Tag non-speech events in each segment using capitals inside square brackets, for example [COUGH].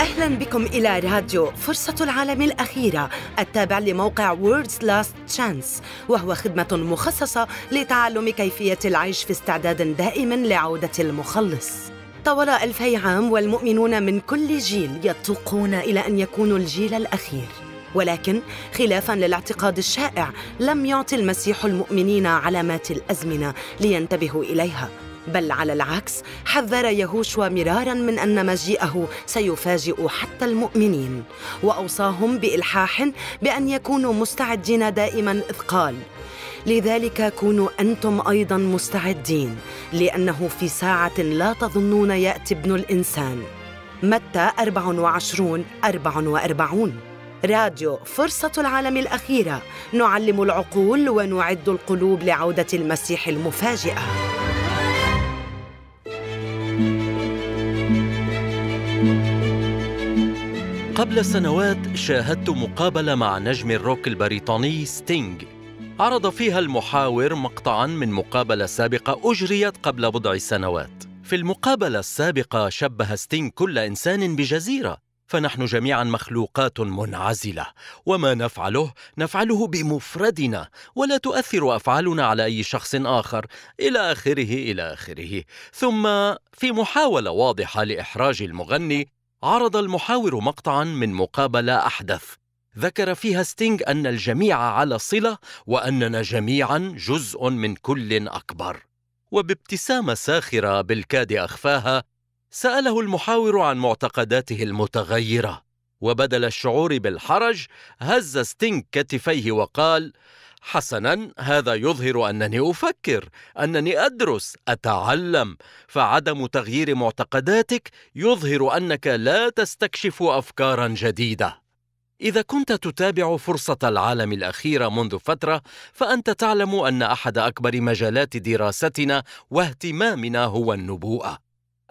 أهلا بكم إلى راديو فرصة العالم الأخيرة التابع لموقع World's Last Chance وهو خدمة مخصصة لتعلم كيفية العيش في استعداد دائم لعودة المخلص طوال ألفي عام والمؤمنون من كل جيل يتوقون إلى أن يكونوا الجيل الأخير ولكن خلافا للاعتقاد الشائع لم يعطي المسيح المؤمنين علامات الازمنه لينتبهوا اليها بل على العكس حذر يهوشوا مرارا من ان مجيئه سيفاجئ حتى المؤمنين واوصاهم بالحاح بان يكونوا مستعدين دائما اذ قال لذلك كونوا انتم ايضا مستعدين لانه في ساعه لا تظنون ياتي ابن الانسان متى 24 44 راديو فرصة العالم الأخيرة نعلم العقول ونعد القلوب لعودة المسيح المفاجئة قبل سنوات شاهدت مقابلة مع نجم الروك البريطاني ستينج عرض فيها المحاور مقطعا من مقابلة سابقة أجريت قبل بضع سنوات في المقابلة السابقة شبه ستينج كل إنسان بجزيرة فنحن جميعا مخلوقات منعزله وما نفعله نفعله بمفردنا ولا تؤثر افعالنا على اي شخص اخر الى اخره الى اخره ثم في محاوله واضحه لاحراج المغني عرض المحاور مقطعا من مقابله احدث ذكر فيها ستينغ ان الجميع على صله واننا جميعا جزء من كل اكبر وبابتسامه ساخره بالكاد اخفاها ساله المحاور عن معتقداته المتغيره وبدل الشعور بالحرج هز ستينك كتفيه وقال حسنا هذا يظهر انني افكر انني ادرس اتعلم فعدم تغيير معتقداتك يظهر انك لا تستكشف افكارا جديده اذا كنت تتابع فرصه العالم الاخيره منذ فتره فانت تعلم ان احد اكبر مجالات دراستنا واهتمامنا هو النبوءه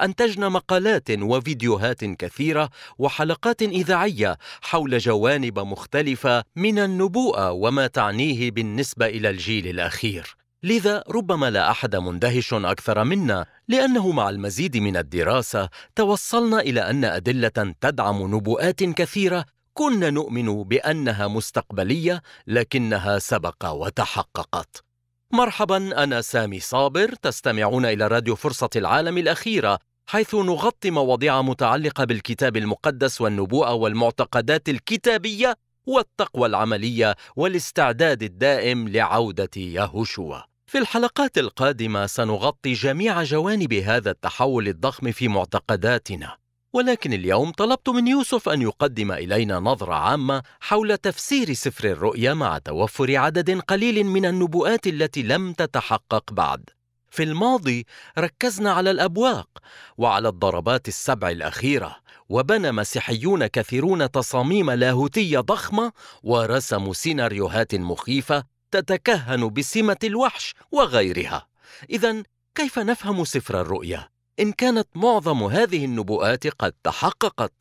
انتجنا مقالات وفيديوهات كثيرة وحلقات إذاعية حول جوانب مختلفة من النبوءة وما تعنيه بالنسبة إلى الجيل الأخير. لذا ربما لا احد مندهش اكثر منا لانه مع المزيد من الدراسه توصلنا الى ان ادله تدعم نبوءات كثيره كنا نؤمن بانها مستقبليه لكنها سبق وتحققت مرحبا انا سامي صابر تستمعون الى راديو فرصه العالم الاخيره حيث نغطي مواضيع متعلقة بالكتاب المقدس والنبوءة والمعتقدات الكتابية والتقوى العملية والاستعداد الدائم لعودة يهوشوا. في الحلقات القادمة سنغطي جميع جوانب هذا التحول الضخم في معتقداتنا، ولكن اليوم طلبت من يوسف أن يقدم إلينا نظرة عامة حول تفسير سفر الرؤيا مع توفر عدد قليل من النبوءات التي لم تتحقق بعد. في الماضي ركزنا على الأبواق وعلى الضربات السبع الأخيرة وبنى مسيحيون كثيرون تصاميم لاهوتية ضخمة ورسموا سيناريوهات مخيفة تتكهن بسمة الوحش وغيرها إذا كيف نفهم سفر الرؤيا؟ إن كانت معظم هذه النبوءات قد تحققت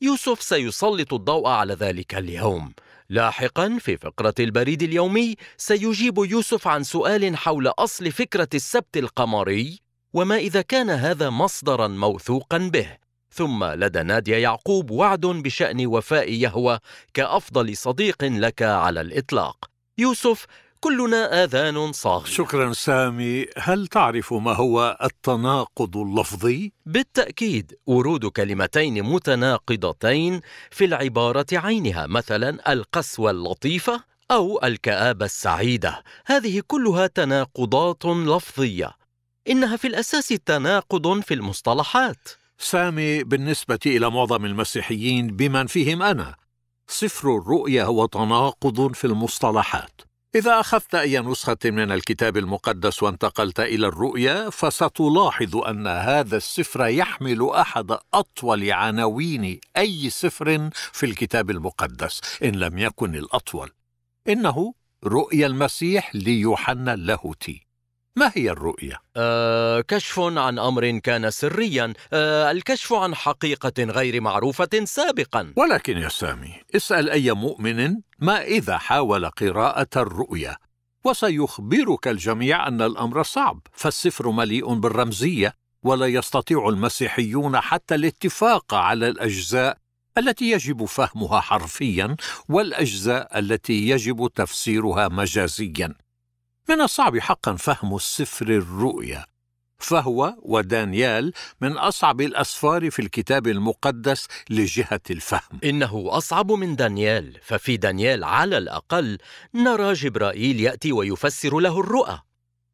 يوسف سيسلط الضوء على ذلك اليوم لاحقا في فقرة البريد اليومي سيجيب يوسف عن سؤال حول أصل فكرة السبت القمري وما إذا كان هذا مصدرا موثوقا به ثم لدى نادية يعقوب وعد بشأن وفاء يهوى كأفضل صديق لك على الإطلاق يوسف كلنا آذان صاغية شكرا سامي هل تعرف ما هو التناقض اللفظي؟ بالتأكيد ورود كلمتين متناقضتين في العبارة عينها مثلا القسوة اللطيفة أو الكآبة السعيدة هذه كلها تناقضات لفظية إنها في الأساس تناقض في المصطلحات سامي بالنسبة إلى معظم المسيحيين بمن فيهم أنا صفر الرؤية هو تناقض في المصطلحات إذا أخذت أي نسخة من الكتاب المقدس وانتقلت إلى الرؤيا فستلاحظ أن هذا السفر يحمل أحد أطول عناوين أي سفر في الكتاب المقدس إن لم يكن الأطول إنه رؤيا المسيح ليوحنا اللاهوتي ما هي الرؤية؟ آه كشف عن أمر كان سريا آه الكشف عن حقيقة غير معروفة سابقا ولكن يا سامي اسأل أي مؤمن ما إذا حاول قراءة الرؤية وسيخبرك الجميع أن الأمر صعب فالسفر مليء بالرمزية ولا يستطيع المسيحيون حتى الاتفاق على الأجزاء التي يجب فهمها حرفيا والاجزاء التي يجب تفسيرها مجازيا من الصعب حقا فهم السفر الرؤيا فهو ودانيال من أصعب الأسفار في الكتاب المقدس لجهة الفهم إنه أصعب من دانيال ففي دانيال على الأقل نرى جبرائيل يأتي ويفسر له الرؤى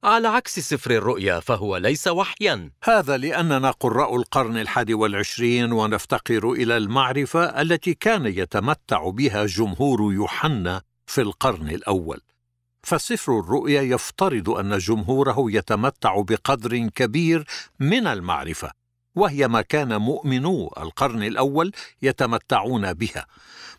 على عكس سفر الرؤيا فهو ليس وحيا هذا لأننا قراء القرن الحادي والعشرين ونفتقر إلى المعرفة التي كان يتمتع بها جمهور يوحنا في القرن الأول فسفر الرؤيا يفترض ان جمهوره يتمتع بقدر كبير من المعرفه وهي ما كان مؤمنو القرن الاول يتمتعون بها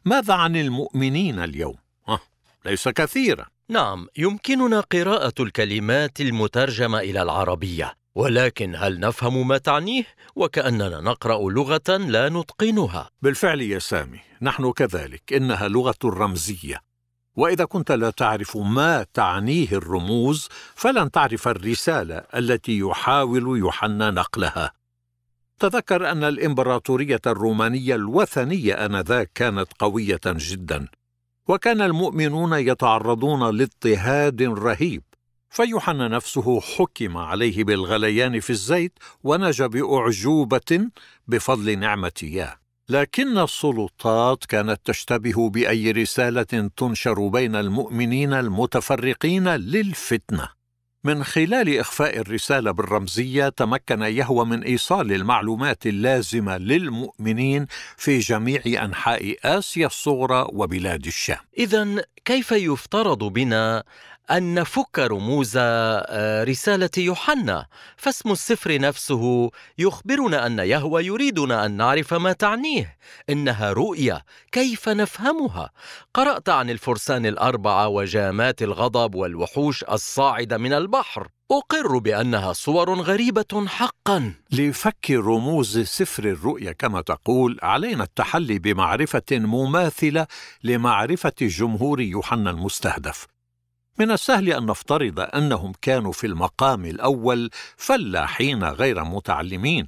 ماذا عن المؤمنين اليوم أه ليس كثيرا نعم يمكننا قراءه الكلمات المترجمه الى العربيه ولكن هل نفهم ما تعنيه وكاننا نقرا لغه لا نتقنها بالفعل يا سامي نحن كذلك انها لغه رمزيه واذا كنت لا تعرف ما تعنيه الرموز فلن تعرف الرساله التي يحاول يوحنا نقلها تذكر ان الامبراطوريه الرومانيه الوثنيه انذاك كانت قويه جدا وكان المؤمنون يتعرضون لاضطهاد رهيب فيوحنا نفسه حكم عليه بالغليان في الزيت ونجا باعجوبه بفضل نعمه اياه لكن السلطات كانت تشتبه باي رساله تنشر بين المؤمنين المتفرقين للفتنه من خلال اخفاء الرساله بالرمزيه تمكن يهوى من ايصال المعلومات اللازمه للمؤمنين في جميع انحاء اسيا الصغرى وبلاد الشام اذا كيف يفترض بنا أن نفك رموز آه، رسالة يوحنا فاسم السفر نفسه يخبرنا أن يهوى يريدنا أن نعرف ما تعنيه إنها رؤية كيف نفهمها قرأت عن الفرسان الأربعة وجامات الغضب والوحوش الصاعدة من البحر أقر بأنها صور غريبة حقا لفك رموز سفر الرؤيا كما تقول علينا التحلي بمعرفة مماثلة لمعرفة جمهور يوحنا المستهدف من السهل ان نفترض انهم كانوا في المقام الاول فلاحين غير متعلمين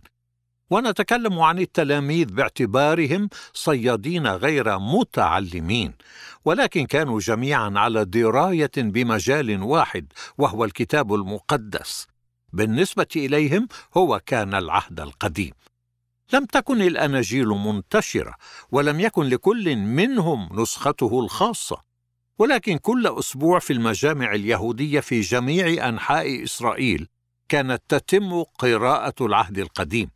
ونتكلم عن التلاميذ باعتبارهم صيادين غير متعلمين ولكن كانوا جميعا على درايه بمجال واحد وهو الكتاب المقدس بالنسبه اليهم هو كان العهد القديم لم تكن الاناجيل منتشره ولم يكن لكل منهم نسخته الخاصه ولكن كل اسبوع في المجامع اليهوديه في جميع انحاء اسرائيل كانت تتم قراءه العهد القديم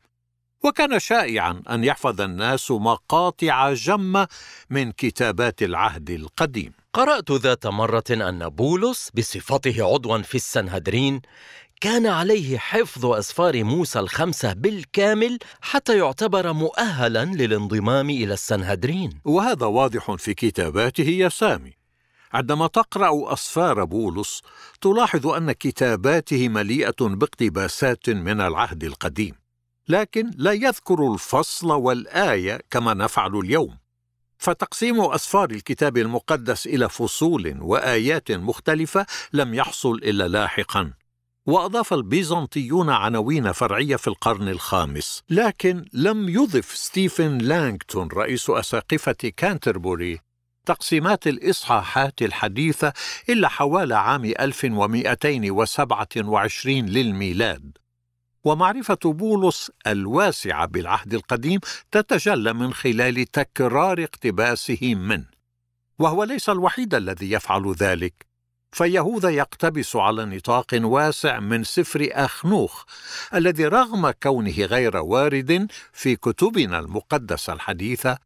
وكان شائعا ان يحفظ الناس مقاطع جمه من كتابات العهد القديم قرات ذات مره ان بولس بصفته عضوا في السنهدرين كان عليه حفظ اسفار موسى الخمسه بالكامل حتى يعتبر مؤهلا للانضمام الى السنهدرين وهذا واضح في كتاباته يا سامي عندما تقرا اسفار بولس تلاحظ ان كتاباته مليئه باقتباسات من العهد القديم لكن لا يذكر الفصل والايه كما نفعل اليوم فتقسيم اسفار الكتاب المقدس الى فصول وايات مختلفه لم يحصل الا لاحقا واضاف البيزنطيون عناوين فرعيه في القرن الخامس لكن لم يضف ستيفن لانغتون رئيس اساقفه كانتربوري تقسيمات الإصحاحات الحديثة إلا حوالي عام 1227 للميلاد ومعرفة بولس الواسعة بالعهد القديم تتجلى من خلال تكرار اقتباسه منه وهو ليس الوحيد الذي يفعل ذلك فيهوذا يقتبس على نطاق واسع من سفر اخنوخ الذي رغم كونه غير وارد في كتبنا المقدسه الحديثه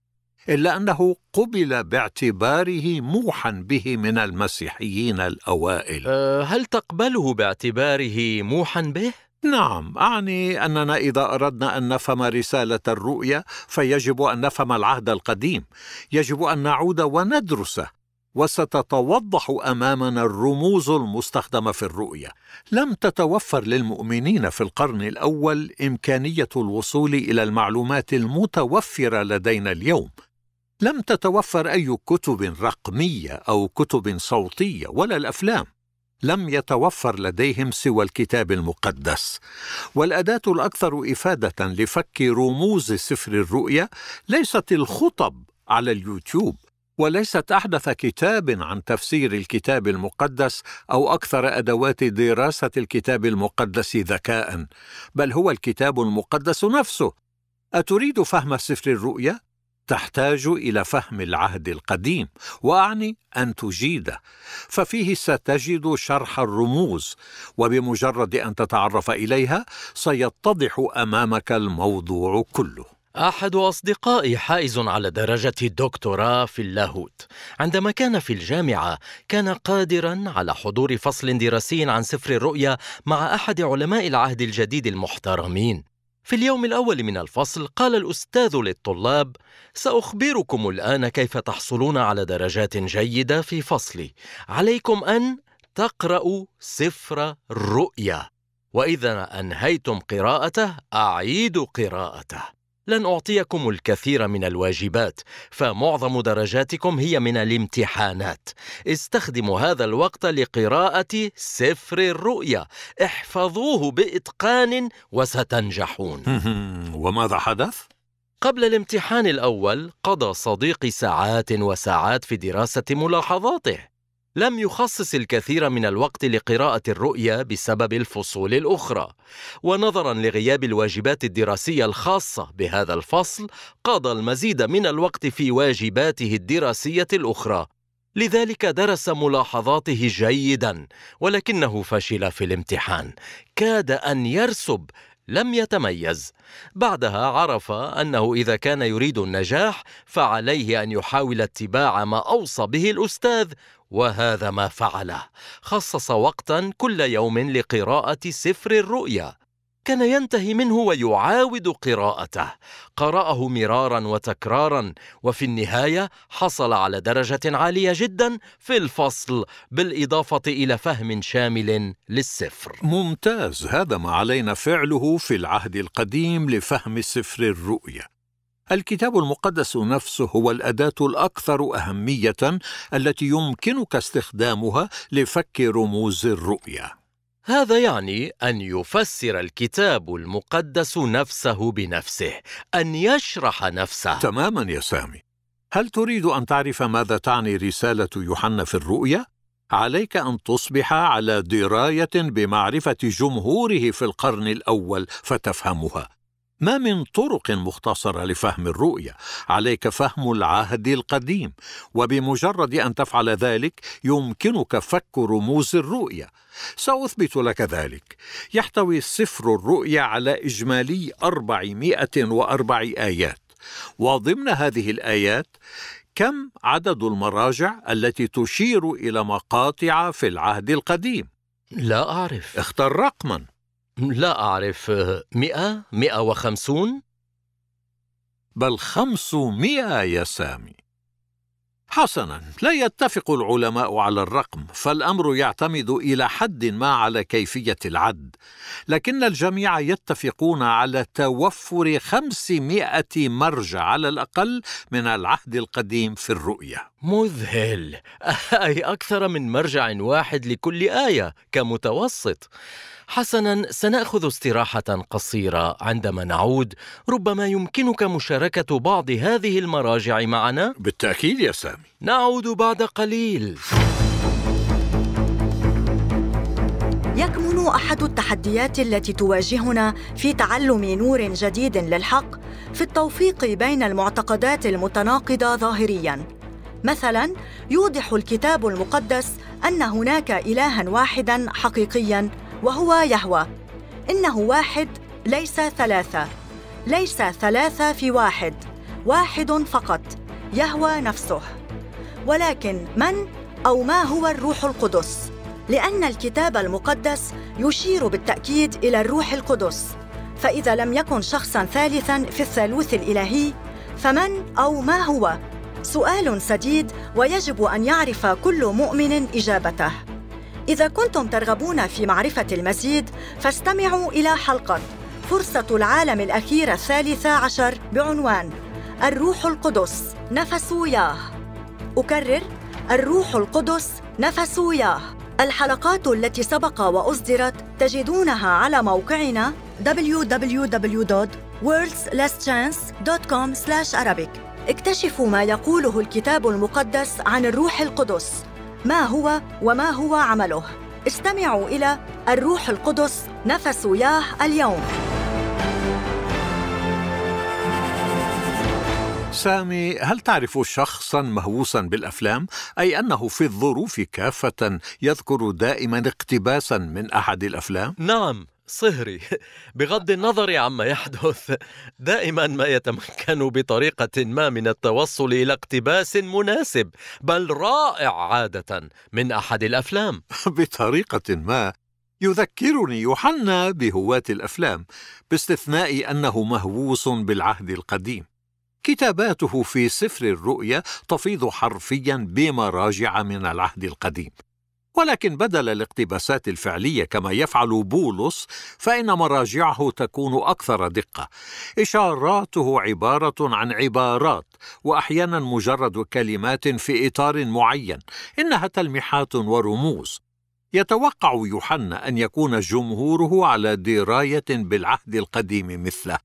إلا أنه قبل باعتباره موحا به من المسيحيين الأوائل أه، هل تقبله باعتباره موحا به؟ نعم اعني اننا اذا اردنا ان نفهم رساله الرؤيا فيجب ان نفهم العهد القديم يجب ان نعود وندرسه وستتوضح امامنا الرموز المستخدمه في الرؤيا لم تتوفر للمؤمنين في القرن الاول امكانيه الوصول الى المعلومات المتوفره لدينا اليوم لم تتوفر اي كتب رقميه او كتب صوتيه ولا الافلام لم يتوفر لديهم سوى الكتاب المقدس والاداه الاكثر افاده لفك رموز سفر الرؤيا ليست الخطب على اليوتيوب وليست احدث كتاب عن تفسير الكتاب المقدس او اكثر ادوات دراسه الكتاب المقدس ذكاء بل هو الكتاب المقدس نفسه اتريد فهم سفر الرؤيا تحتاج الى فهم العهد القديم واعني ان تجيده ففيه ستجد شرح الرموز وبمجرد ان تتعرف اليها سيتضح امامك الموضوع كله احد اصدقائي حائز على درجه الدكتوراه في اللاهوت عندما كان في الجامعه كان قادرا على حضور فصل دراسي عن سفر الرؤيا مع احد علماء العهد الجديد المحترمين في اليوم الأول من الفصل قال الأستاذ للطلاب: سأخبركم الآن كيف تحصلون على درجات جيدة في فصلي، عليكم أن تقرأوا سفر الرؤيا، وإذا أنهيتم قراءته أعيدوا قراءته، لن أعطيكم الكثير من الواجبات فمعظم درجاتكم هي من الامتحانات استخدموا هذا الوقت لقراءة سفر الرؤيا احفظوه بإتقان وستنجحون [LAUGHS] وماذا حدث؟ قبل الامتحان الأول قضى صديقي ساعات وساعات في دراسة ملاحظاته لم يخصص الكثير من الوقت لقراءة الرؤية بسبب الفصول الأخرى، ونظراً لغياب الواجبات الدراسية الخاصة بهذا الفصل، قضى المزيد من الوقت في واجباته الدراسية الأخرى، لذلك درس ملاحظاته جيداً، ولكنه فشل في الامتحان، كاد أن يرسب لم يتميز بعدها عرف انه اذا كان يريد النجاح فعليه ان يحاول اتباع ما اوصى به الاستاذ وهذا ما فعله خصص وقتا كل يوم لقراءه سفر الرؤيا كان ينتهي منه ويعاود قراءته قراه مرارا وتكرارا وفي النهايه حصل على درجه عاليه جدا في الفصل بالاضافه الى فهم شامل للسفر ممتاز هذا ما علينا فعله في العهد القديم لفهم سفر الرؤيا الكتاب المقدس نفسه هو الاداه الاكثر اهميه التي يمكنك استخدامها لفك رموز الرؤيه هذا يعني ان يفسر الكتاب المقدس نفسه بنفسه ان يشرح نفسه تماما يا سامي هل تريد ان تعرف ماذا تعني رساله يوحنا في الرؤيه عليك ان تصبح على درايه بمعرفه جمهوره في القرن الاول فتفهمها ما من طرق مختصره لفهم الرؤيه عليك فهم العهد القديم وبمجرد ان تفعل ذلك يمكنك فك رموز الرؤيه ساثبت لك ذلك يحتوي سفر الرؤيا على اجمالي 404 ايات وضمن هذه الايات كم عدد المراجع التي تشير الى مقاطع في العهد القديم لا اعرف اختر رقما لا أعرف مئة مئة وخمسون بل خمسمائة يا سامي حسنا لا يتفق العلماء على الرقم فالامر يعتمد الى حد ما على كيفيه العد لكن الجميع يتفقون على توفر خمسمائه مرجع على الاقل من العهد القديم في الرؤيه مذهل [LAUGHS] اي اكثر من مرجع واحد لكل ايه كمتوسط حسنا سناخذ استراحه قصيره عندما نعود ربما يمكنك مشاركه بعض هذه المراجع معنا بالتاكيد يا سامي نعود بعد قليل يكمن احد التحديات التي تواجهنا في تعلم نور جديد للحق في التوفيق بين المعتقدات المتناقضه ظاهريا مثلا يوضح الكتاب المقدس ان هناك الها واحدا حقيقيا وهو يهوى إنه واحد ليس ثلاثة ليس ثلاثة في واحد واحد فقط يهوى نفسه ولكن من أو ما هو الروح القدس؟ لأن الكتاب المقدس يشير بالتأكيد إلى الروح القدس فإذا لم يكن شخصا ثالثا في الثالوث الإلهي فمن أو ما هو؟ سؤال سديد ويجب أن يعرف كل مؤمن إجابته إذا كنتم ترغبون في معرفة المزيد فاستمعوا إلى حلقة فرصة العالم الأخيرة الثالثة عشر بعنوان الروح القدس نفس ياه أكرر الروح القدس نفس ياه الحلقات التي سبق وأصدرت تجدونها على موقعنا wwwworldslastchancecom arabic اكتشفوا ما يقوله الكتاب المقدس عن الروح القدس ما هو وما هو عمله استمعوا إلى الروح القدس نفس ياه اليوم سامي هل تعرف شخصا مهووسا بالافلام اي انه في الظروف كافه يذكر دائما اقتباسا من احد الافلام نعم صهري [LAUGHS] بغض النظر عما يحدث دائما ما يتمكن بطريقه ما من التوصل الى اقتباس مناسب بل رائع عاده من احد الافلام [LAUGHS] بطريقه ما يذكرني يوحنا بهواه الافلام باستثناء انه مهووس بالعهد القديم كتاباته في سفر الرؤيا تفيض حرفيا بمراجع من العهد القديم ولكن بدل الاقتباسات الفعليه كما يفعل بولس فان مراجعه تكون اكثر دقه اشاراته عباره عن عبارات واحيانا مجرد كلمات في اطار معين انها تلميحات ورموز يتوقع يوحنا ان يكون جمهوره على درايه بالعهد القديم مثله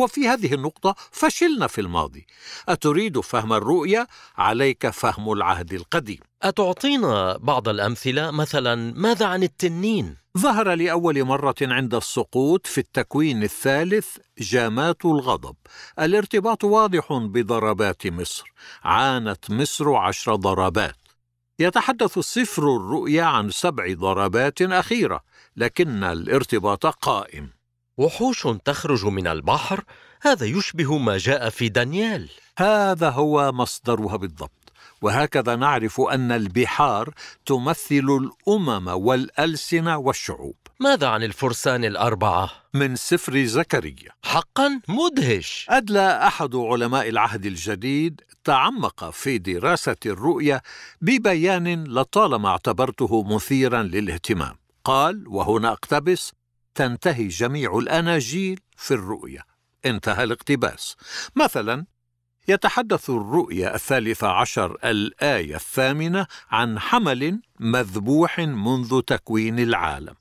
وفي هذه النقطة فشلنا في الماضي. أتريد فهم الرؤية؟ عليك فهم العهد القديم. أتعطينا بعض الأمثلة مثلا ماذا عن التنين؟ ظهر لأول مرة عند السقوط في التكوين الثالث جامات الغضب الارتباط واضح بضربات مصر عانت مصر عشر ضربات يتحدث السفر الرؤيا عن سبع ضربات أخيرة لكن الارتباط قائم وحوش تخرج من البحر هذا يشبه ما جاء في دانيال هذا هو مصدرها بالضبط وهكذا نعرف أن البحار تمثل الأمم والألسنة والشعوب ماذا عن الفرسان الأربعة؟ من سفر زكريا حقا مدهش أدلى أحد علماء العهد الجديد تعمق في دراسة الرؤية ببيان لطالما اعتبرته مثيرا للاهتمام قال وهنا اقتبس تنتهي جميع الأناجيل في الرؤية انتهى الاقتباس مثلا يتحدث الرؤيا الثالثة عشر الآية الثامنة عن حمل مذبوح منذ تكوين العالم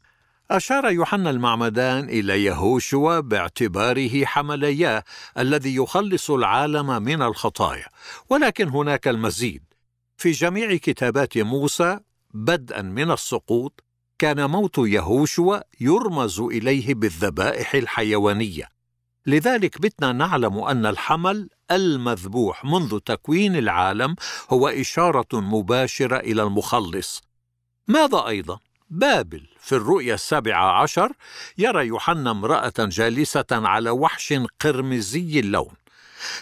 أشار يوحنا المعمدان إلى يهوشوا باعتباره ياه الذي يخلص العالم من الخطايا، ولكن هناك المزيد. في جميع كتابات موسى بدءا من السقوط، كان موت يهوشوا يرمز إليه بالذبائح الحيوانية، لذلك بتنا نعلم أن الحمل المذبوح منذ تكوين العالم هو إشارة مباشرة إلى المخلص ماذا أيضا؟ بابل في الرؤيا السابعة عشر يرى يوحنا امرأة جالسة على وحش قرمزي اللون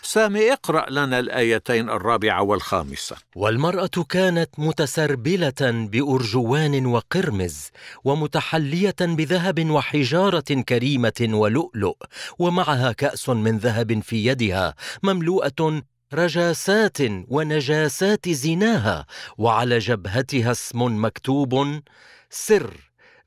سامي اقرأ لنا الآيتين الرابعة والخامسة والمرأة كانت متسربلة بأرجوان وقرمز ومتحلية بذهب وحجارة كريمة ولؤلؤ ومعها كأس من ذهب في يدها مملوءة رجاسات ونجاسات زناها وعلى جبهتها اسم مكتوب سر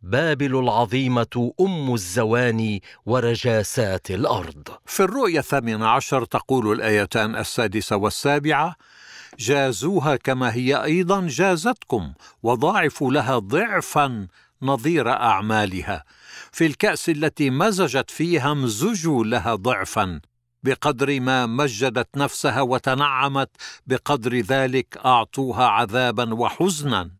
بابل العظيمة أم الزواني ورجاسات الأرض في الرؤية الثامنة عشر تقول الآيتان السادسة والسابعة جازوها كما هي أيضا جازتكم وضاعفوا لها ضعفا نظير أعمالها في الكأس التي مزجت فيها امزجوا لها ضعفا بقدر ما مجدت نفسها وتنعمت بقدر ذلك اعطوها عذابا وحزنا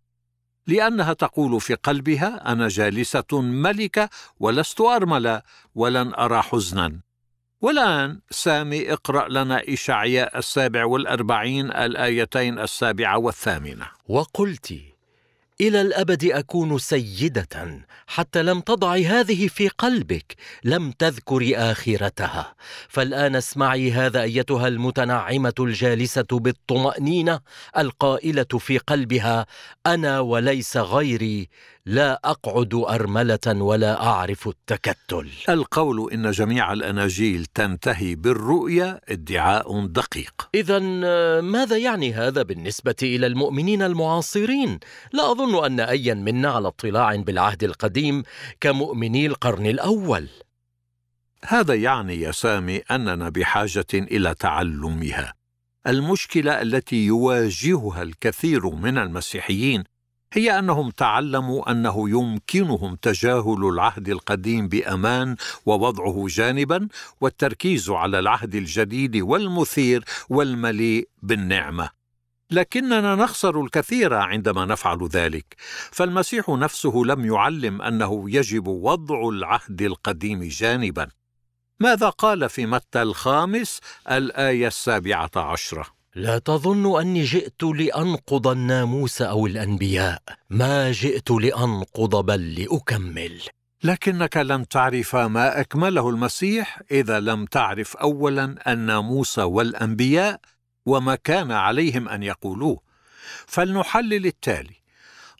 لانها تقول في قلبها انا جالسه ملكه ولست ارمله ولن ارى حزنا والان سامي اقرا لنا اشعياء السابع والاربعين الايتين السابعه والثامنه وقلت الى الابد اكون سيده حتى لم تضع هذه في قلبك لم تذكر اخرتها فالان اسمعي هذا ايتها المتنعمه الجالسه بالطمانينه القائله في قلبها انا وليس غيري لا اقعد ارمله ولا اعرف التكتل القول ان جميع الاناجيل تنتهي بالرؤيه ادعاء دقيق اذا ماذا يعني هذا بالنسبه الى المؤمنين المعاصرين لا اظن ان ايا منا على اطلاع بالعهد القديم كمؤمني القرن الاول هذا يعني يا سامي اننا بحاجه الى تعلمها المشكله التي يواجهها الكثير من المسيحيين هي انهم تعلموا انه يمكنهم تجاهل العهد القديم بامان ووضعه جانبا والتركيز على العهد الجديد والمثير والمليء بالنعمه لكننا نخسر الكثير عندما نفعل ذلك فالمسيح نفسه لم يعلم انه يجب وضع العهد القديم جانبا ماذا قال في متى الخامس الايه السابعه عشره لا تظن اني جئت لانقض الناموس او الانبياء ما جئت لانقض بل لاكمل لكنك لن تعرف ما اكمله المسيح اذا لم تعرف اولا الناموس والانبياء وما كان عليهم ان يقولوه فلنحلل التالي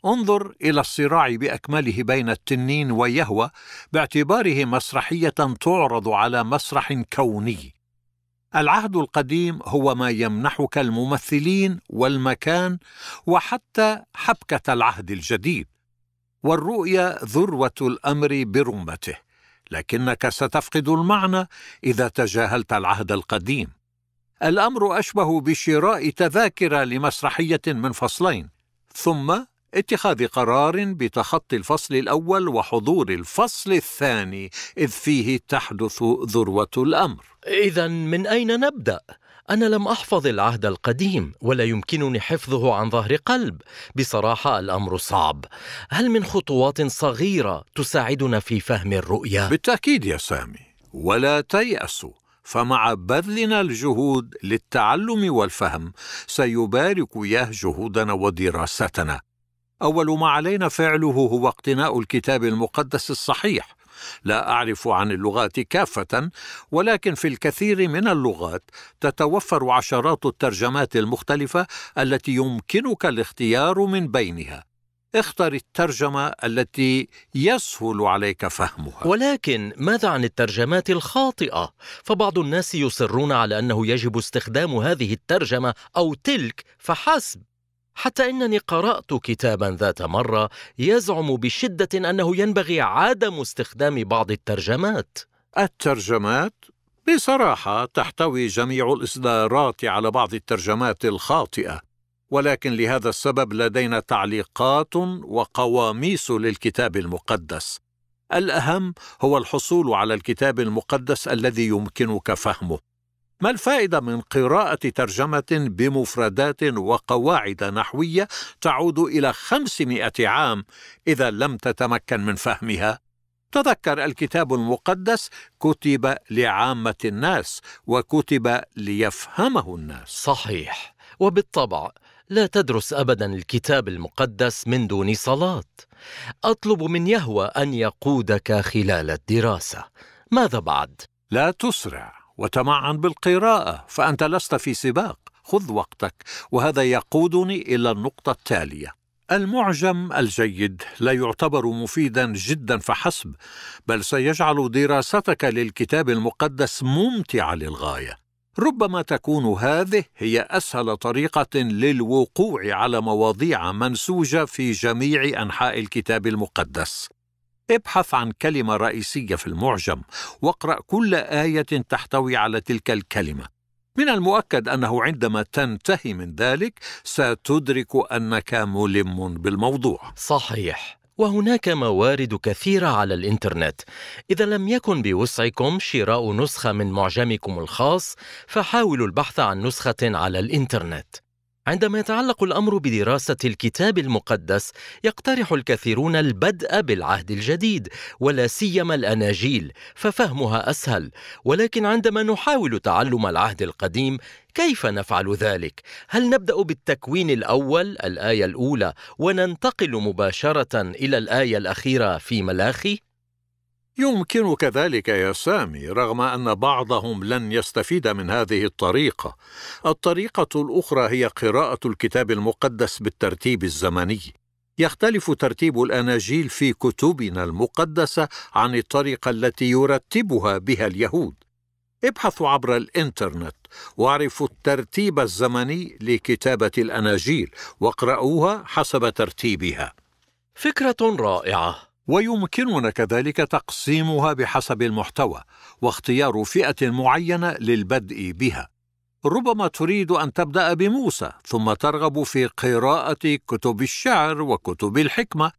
انظر الى الصراع باكمله بين التنين ويهوى باعتباره مسرحيه تعرض على مسرح كوني العهد القديم هو ما يمنحك الممثلين والمكان وحتى حبكه العهد الجديد والرؤيه ذروه الامر برمته لكنك ستفقد المعنى اذا تجاهلت العهد القديم الامر اشبه بشراء تذاكر لمسرحيه من فصلين ثم اتخاذ قرار بتخطي الفصل الاول وحضور الفصل الثاني اذ فيه تحدث ذروه الامر اذا من اين نبدا انا لم احفظ العهد القديم ولا يمكنني حفظه عن ظهر قلب بصراحه الامر صعب هل من خطوات صغيره تساعدنا في فهم الرؤيه بالتاكيد يا سامي ولا تياسوا فمع بذلنا الجهود للتعلم والفهم سيبارك ياه جهودنا ودراستنا اول ما علينا فعله هو اقتناء الكتاب المقدس الصحيح لا اعرف عن اللغات كافه ولكن في الكثير من اللغات تتوفر عشرات الترجمات المختلفه التي يمكنك الاختيار من بينها اختر الترجمه التي يسهل عليك فهمها ولكن ماذا عن الترجمات الخاطئه فبعض الناس يصرون على انه يجب استخدام هذه الترجمه او تلك فحسب حتى انني قرات كتابا ذات مره يزعم بشده انه ينبغي عدم استخدام بعض الترجمات الترجمات بصراحه تحتوي جميع الاصدارات على بعض الترجمات الخاطئه ولكن لهذا السبب لدينا تعليقات وقواميس للكتاب المقدس الاهم هو الحصول على الكتاب المقدس الذي يمكنك فهمه ما الفائدة من قراءة ترجمة بمفردات وقواعد نحوية تعود إلى خمسمائة عام إذا لم تتمكن من فهمها؟ تذكر الكتاب المقدس كتب لعامة الناس وكتب ليفهمه الناس. صحيح، وبالطبع لا تدرس ابدا الكتاب المقدس من دون صلاه اطلب من يهوى ان يقودك خلال الدراسه ماذا بعد لا تسرع وتمعن بالقراءه فانت لست في سباق خذ وقتك وهذا يقودني الى النقطه التاليه المعجم الجيد لا يعتبر مفيدا جدا فحسب بل سيجعل دراستك للكتاب المقدس ممتعه للغايه ربما تكون هذه هي اسهل طريقه للوقوع على مواضيع منسوجه في جميع انحاء الكتاب المقدس ابحث عن كلمة رئيسية في المعجم واقرأ كل آية تحتوي على تلك الكلمة. من المؤكد أنه عندما تنتهي من ذلك ستدرك أنك ملم بالموضوع. صحيح. وهناك موارد كثيرة على الإنترنت. إذا لم يكن بوسعكم شراء نسخة من معجمكم الخاص، فحاولوا البحث عن نسخة على الإنترنت. عندما يتعلق الامر بدراسه الكتاب المقدس يقترح الكثيرون البدء بالعهد الجديد ولا سيما الاناجيل ففهمها اسهل ولكن عندما نحاول تعلم العهد القديم كيف نفعل ذلك هل نبدا بالتكوين الاول الايه الاولى وننتقل مباشره الى الايه الاخيره في ملاخي يمكنك ذلك يا سامي رغم ان بعضهم لن يستفيد من هذه الطريقه الطريقه الاخرى هي قراءه الكتاب المقدس بالترتيب الزمني يختلف ترتيب الاناجيل في كتبنا المقدسه عن الطريقه التي يرتبها بها اليهود ابحثوا عبر الانترنت واعرفوا الترتيب الزمني لكتابه الاناجيل واقرأوها حسب ترتيبها فكره رائعه ويمكننا كذلك تقسيمها بحسب المحتوى واختيار فئه معينه للبدء بها ربما تريد ان تبدا بموسى ثم ترغب في قراءه كتب الشعر وكتب الحكمه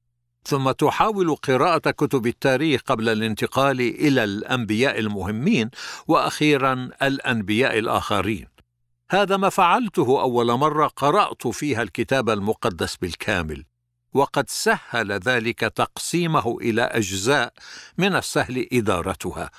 ثم تحاول قراءه كتب التاريخ قبل الانتقال الى الانبياء المهمين واخيرا الانبياء الاخرين هذا ما فعلته اول مره قرات فيها الكتاب المقدس بالكامل وقد سهل ذلك تقسيمه الى اجزاء من السهل ادارتها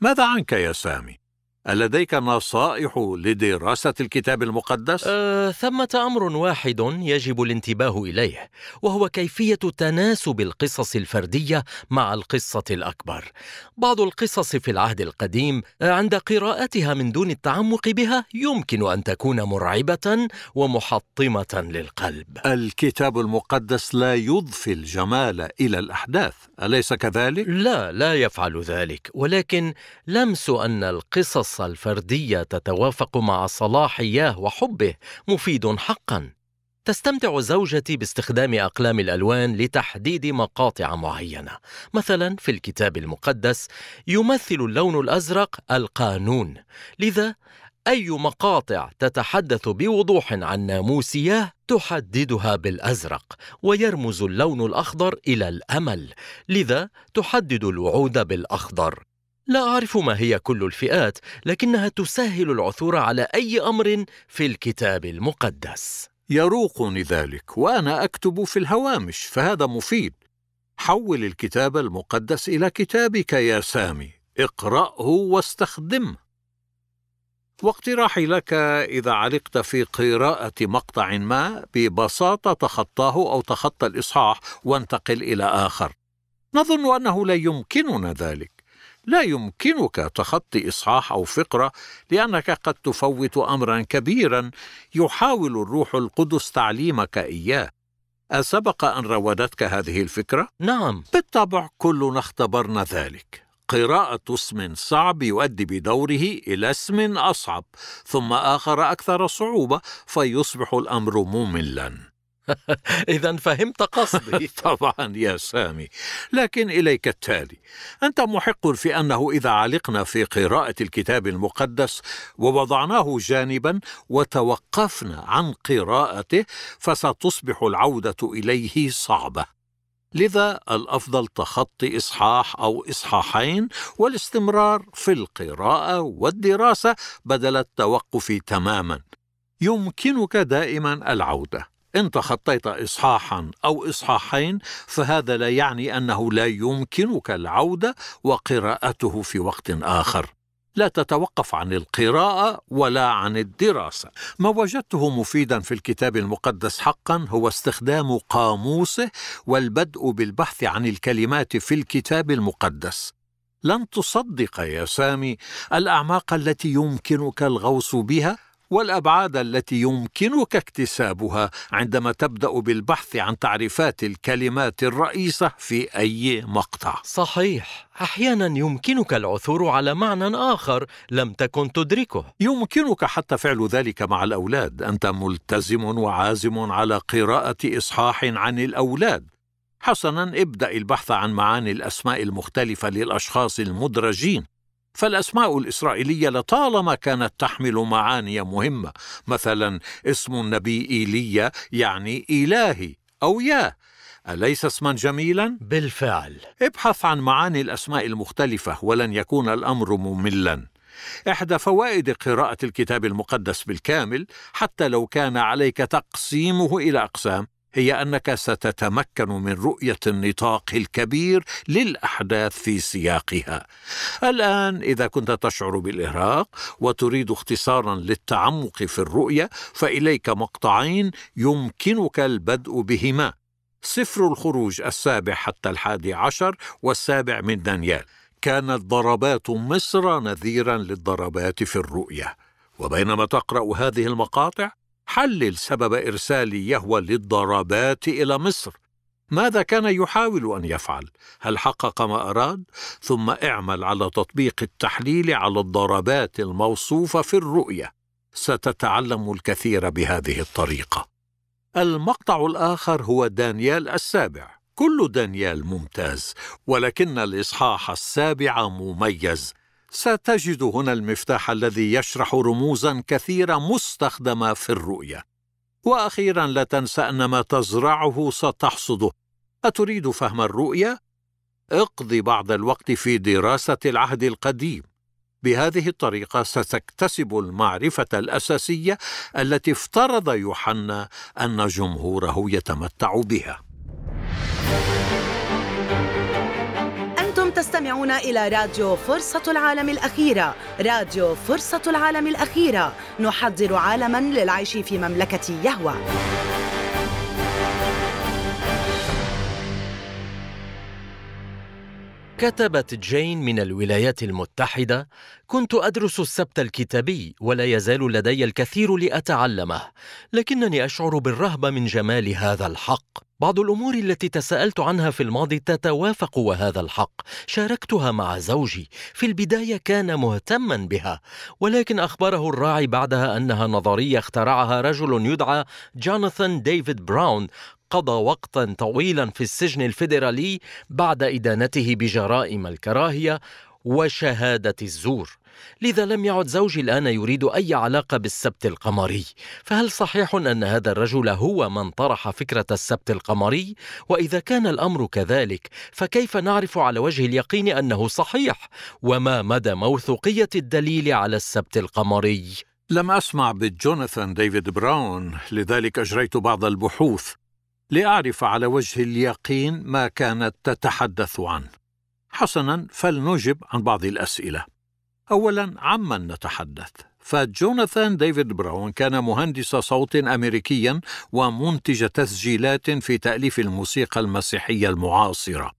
ماذا عنك يا سامي ألديك نصائح لدراسة الكتاب المقدس؟ أه، ثمة أمر واحد يجب الانتباه إليه، وهو كيفية تناسب القصص الفردية مع القصة الأكبر. بعض القصص في العهد القديم عند قراءتها من دون التعمق بها يمكن أن تكون مرعبة ومحطمة للقلب. الكتاب المقدس لا يضفي الجمال إلى الأحداث، أليس كذلك؟ لا، لا يفعل ذلك، ولكن لمس أن القصص القصة الفردية تتوافق مع صلاحياه وحبه مفيد حقا تستمتع زوجتي باستخدام أقلام الألوان لتحديد مقاطع معينة مثلا في الكتاب المقدس يمثل اللون الأزرق القانون لذا أي مقاطع تتحدث بوضوح عن ناموسياه تحددها بالأزرق ويرمز اللون الأخضر إلى الأمل لذا تحدد الوعود بالأخضر لا أعرف ما هي كل الفئات لكنها تسهل العثور على أي أمر في الكتاب المقدس يروقني ذلك وأنا أكتب في الهوامش فهذا مفيد حول الكتاب المقدس إلى كتابك يا سامي اقرأه واستخدمه واقتراحي لك إذا علقت في قراءة مقطع ما ببساطة تخطاه أو تخطى الإصحاح وانتقل إلى آخر نظن أنه لا يمكننا ذلك لا يمكنك تخطي اصحاح او فقره لانك قد تفوت امرا كبيرا يحاول الروح القدس تعليمك اياه اسبق ان راودتك هذه الفكره نعم بالطبع كلنا اختبرنا ذلك قراءة اسم صعب يؤدي بدوره إلى اسم أصعب، ثم آخر أكثر صعوبة، فيصبح الأمر مملاً. [LAUGHS] إذا فهمت قصدي [LAUGHS] طبعا يا سامي لكن إليك التالي أنت محق في أنه إذا علقنا في قراءة الكتاب المقدس ووضعناه جانبا وتوقفنا عن قراءته فستصبح العودة إليه صعبة لذا الافضل تخطي اصحاح او اصحاحين والاستمرار في القراءه والدراسه بدل التوقف تماما يمكنك دائما العوده إن تخطيت إصحاحا أو إصحاحين فهذا لا يعني أنه لا يمكنك العودة وقراءته في وقت آخر لا تتوقف عن القراءة ولا عن الدراسة. ما وجدته مفيدا في الكتاب المقدس حقا هو استخدام قاموسه والبدء بالبحث عن الكلمات في الكتاب المقدس. لن تصدق يا سامي الأعماق التي يمكنك الغوص بها والابعاد التي يمكنك اكتسابها عندما تبدا بالبحث عن تعريفات الكلمات الرئيسه في اي مقطع صحيح احيانا يمكنك العثور على معنى اخر لم تكن تدركه يمكنك حتى فعل ذلك مع الاولاد انت ملتزم وعازم على قراءه اصحاح عن الاولاد حسنا ابدا البحث عن معاني الاسماء المختلفه للاشخاص المدرجين فالأسماء الإسرائيلية لطالما كانت تحمل معاني مهمة مثلا اسم النبي إيليا يعني إلهي أو ياه أليس اسما جميلا؟ بالفعل ابحث عن معاني الأسماء المختلفة ولن يكون الأمر مملا إحدى فوائد قراءة الكتاب المقدس بالكامل حتى لو كان عليك تقسيمه إلى أقسام هي انك ستتمكن من رؤيه النطاق الكبير للاحداث في سياقها. الان اذا كنت تشعر بالارهاق وتريد اختصارا للتعمق في الرؤيه فاليك مقطعين يمكنك البدء بهما. سفر الخروج السابع حتى الحادي عشر والسابع من دانيال. كانت ضربات مصر نذيرا للضربات في الرؤيه. وبينما تقرا هذه المقاطع حلل سبب إرسال يهوى للضربات إلى مصر ماذا كان يحاول أن يفعل؟ هل حقق ما أراد؟ ثم اعمل على تطبيق التحليل على الضربات الموصوفة في الرؤية ستتعلم الكثير بهذه الطريقة المقطع الآخر هو دانيال السابع كل دانيال ممتاز ولكن الإصحاح السابع مميز ستجد هنا المفتاح الذي يشرح رموزا كثيره مستخدمه في الرؤيه واخيرا لا تنسى ان ما تزرعه ستحصده اتريد فهم الرؤيه اقض بعض الوقت في دراسه العهد القديم بهذه الطريقه ستكتسب المعرفه الاساسيه التي افترض يوحنا ان جمهوره يتمتع بها تستمعون إلى راديو فرصة العالم الأخيرة راديو فرصة العالم الأخيرة نحضر عالما للعيش في مملكة يهوى كتبت جين من الولايات المتحدة: كنت أدرس السبت الكتابي ولا يزال لدي الكثير لأتعلمه، لكنني أشعر بالرهبة من جمال هذا الحق. بعض الامور التي تساءلت عنها في الماضي تتوافق وهذا الحق شاركتها مع زوجي في البدايه كان مهتما بها ولكن اخبره الراعي بعدها انها نظريه اخترعها رجل يدعى جوناثان ديفيد براون قضى وقتا طويلا في السجن الفيدرالي بعد ادانته بجرائم الكراهيه وشهاده الزور لذا لم يعد زوجي الآن يريد أي علاقة بالسبت القمري فهل صحيح أن هذا الرجل هو من طرح فكرة السبت القمري؟ وإذا كان الأمر كذلك فكيف نعرف على وجه اليقين أنه صحيح؟ وما مدى موثوقية الدليل على السبت القمري؟ لم أسمع بجوناثان ديفيد براون لذلك أجريت بعض البحوث لأعرف على وجه اليقين ما كانت تتحدث عنه حسنا فلنجب عن بعض الأسئلة أولا عمن نتحدث فجوناثان ديفيد براون كان مهندس صوت أمريكيا ومنتج تسجيلات في تأليف الموسيقى المسيحية المعاصرة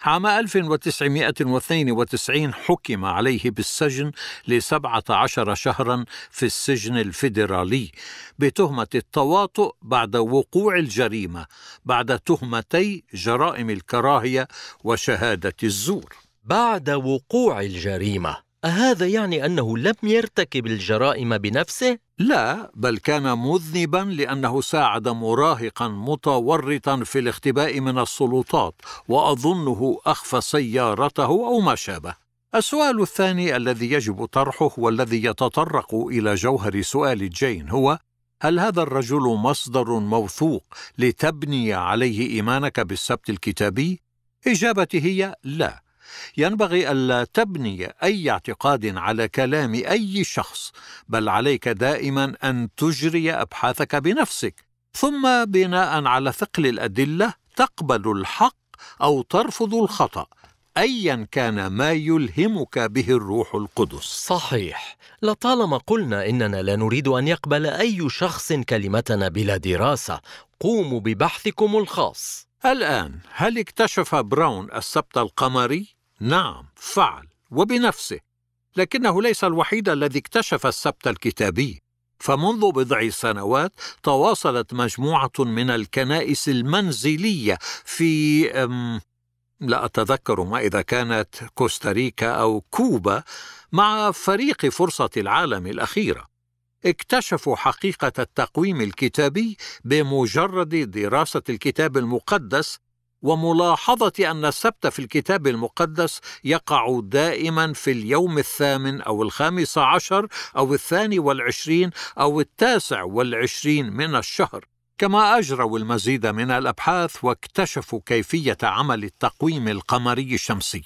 عام 1992 حكم عليه بالسجن لسبعة عشر شهرا في السجن الفيدرالي بتهمة التواطؤ بعد وقوع الجريمة بعد تهمتي جرائم الكراهية وشهادة الزور بعد وقوع الجريمه أهذا يعني أنه لم يرتكب الجرائم بنفسه؟ لا، بل كان مذنبا لأنه ساعد مراهقا متورطا في الاختباء من السلطات، وأظنه أخفى سيارته أو ما شابه. السؤال الثاني الذي يجب طرحه والذي يتطرق إلى جوهر سؤال جين هو: هل هذا الرجل مصدر موثوق لتبني عليه إيمانك بالسبت الكتابي؟ إجابتي هي لا. ينبغي الا تبني اي اعتقاد على كلام اي شخص بل عليك دائما ان تجري ابحاثك بنفسك ثم بناء على ثقل الادله تقبل الحق او ترفض الخطا ايا كان ما يلهمك به الروح القدس صحيح لطالما قلنا اننا لا نريد ان يقبل اي شخص كلمتنا بلا دراسه قوموا ببحثكم الخاص الان هل اكتشف براون السبت القمري نعم فعل وبنفسه لكنه ليس الوحيد الذي اكتشف السبت الكتابي فمنذ بضع سنوات تواصلت مجموعه من الكنائس المنزليه في لا اتذكر ما اذا كانت كوستاريكا او كوبا مع فريق فرصه العالم الاخيره اكتشفوا حقيقه التقويم الكتابي بمجرد دراسه الكتاب المقدس وملاحظه ان السبت في الكتاب المقدس يقع دائما في اليوم الثامن او الخامس عشر او الثاني والعشرين او التاسع والعشرين من الشهر كما اجروا المزيد من الابحاث واكتشفوا كيفيه عمل التقويم القمري الشمسي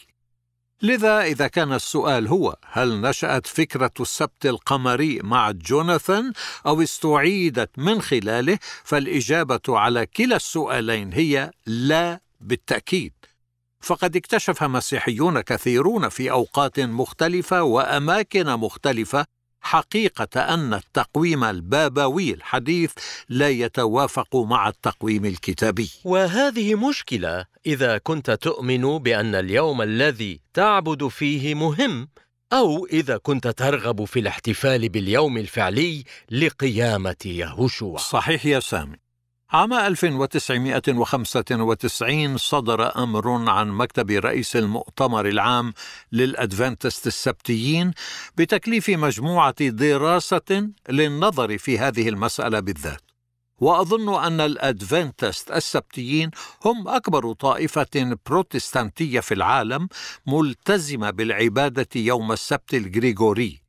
لذا إذا كان السؤال هو هل نشأت فكرة السبت القمري مع جوناثان أو استعيدت من خلاله فالإجابة على كلا السؤالين هي لا بالتأكيد فقد اكتشف مسيحيون كثيرون في أوقات مختلفة وأماكن مختلفة حقيقة أن التقويم البابوي الحديث لا يتوافق مع التقويم الكتابي. وهذه مشكلة إذا كنت تؤمن بأن اليوم الذي تعبد فيه مهم، أو إذا كنت ترغب في الاحتفال باليوم الفعلي لقيامة يهوشع. صحيح يا سامي. عام 1995 صدر أمر عن مكتب رئيس المؤتمر العام للأدفنتست السبتيين بتكليف مجموعة دراسة للنظر في هذه المسألة بالذات وأظن أن الأدفنتست السبتيين هم أكبر طائفة بروتستانتية في العالم ملتزمة بالعبادة يوم السبت الجريغوري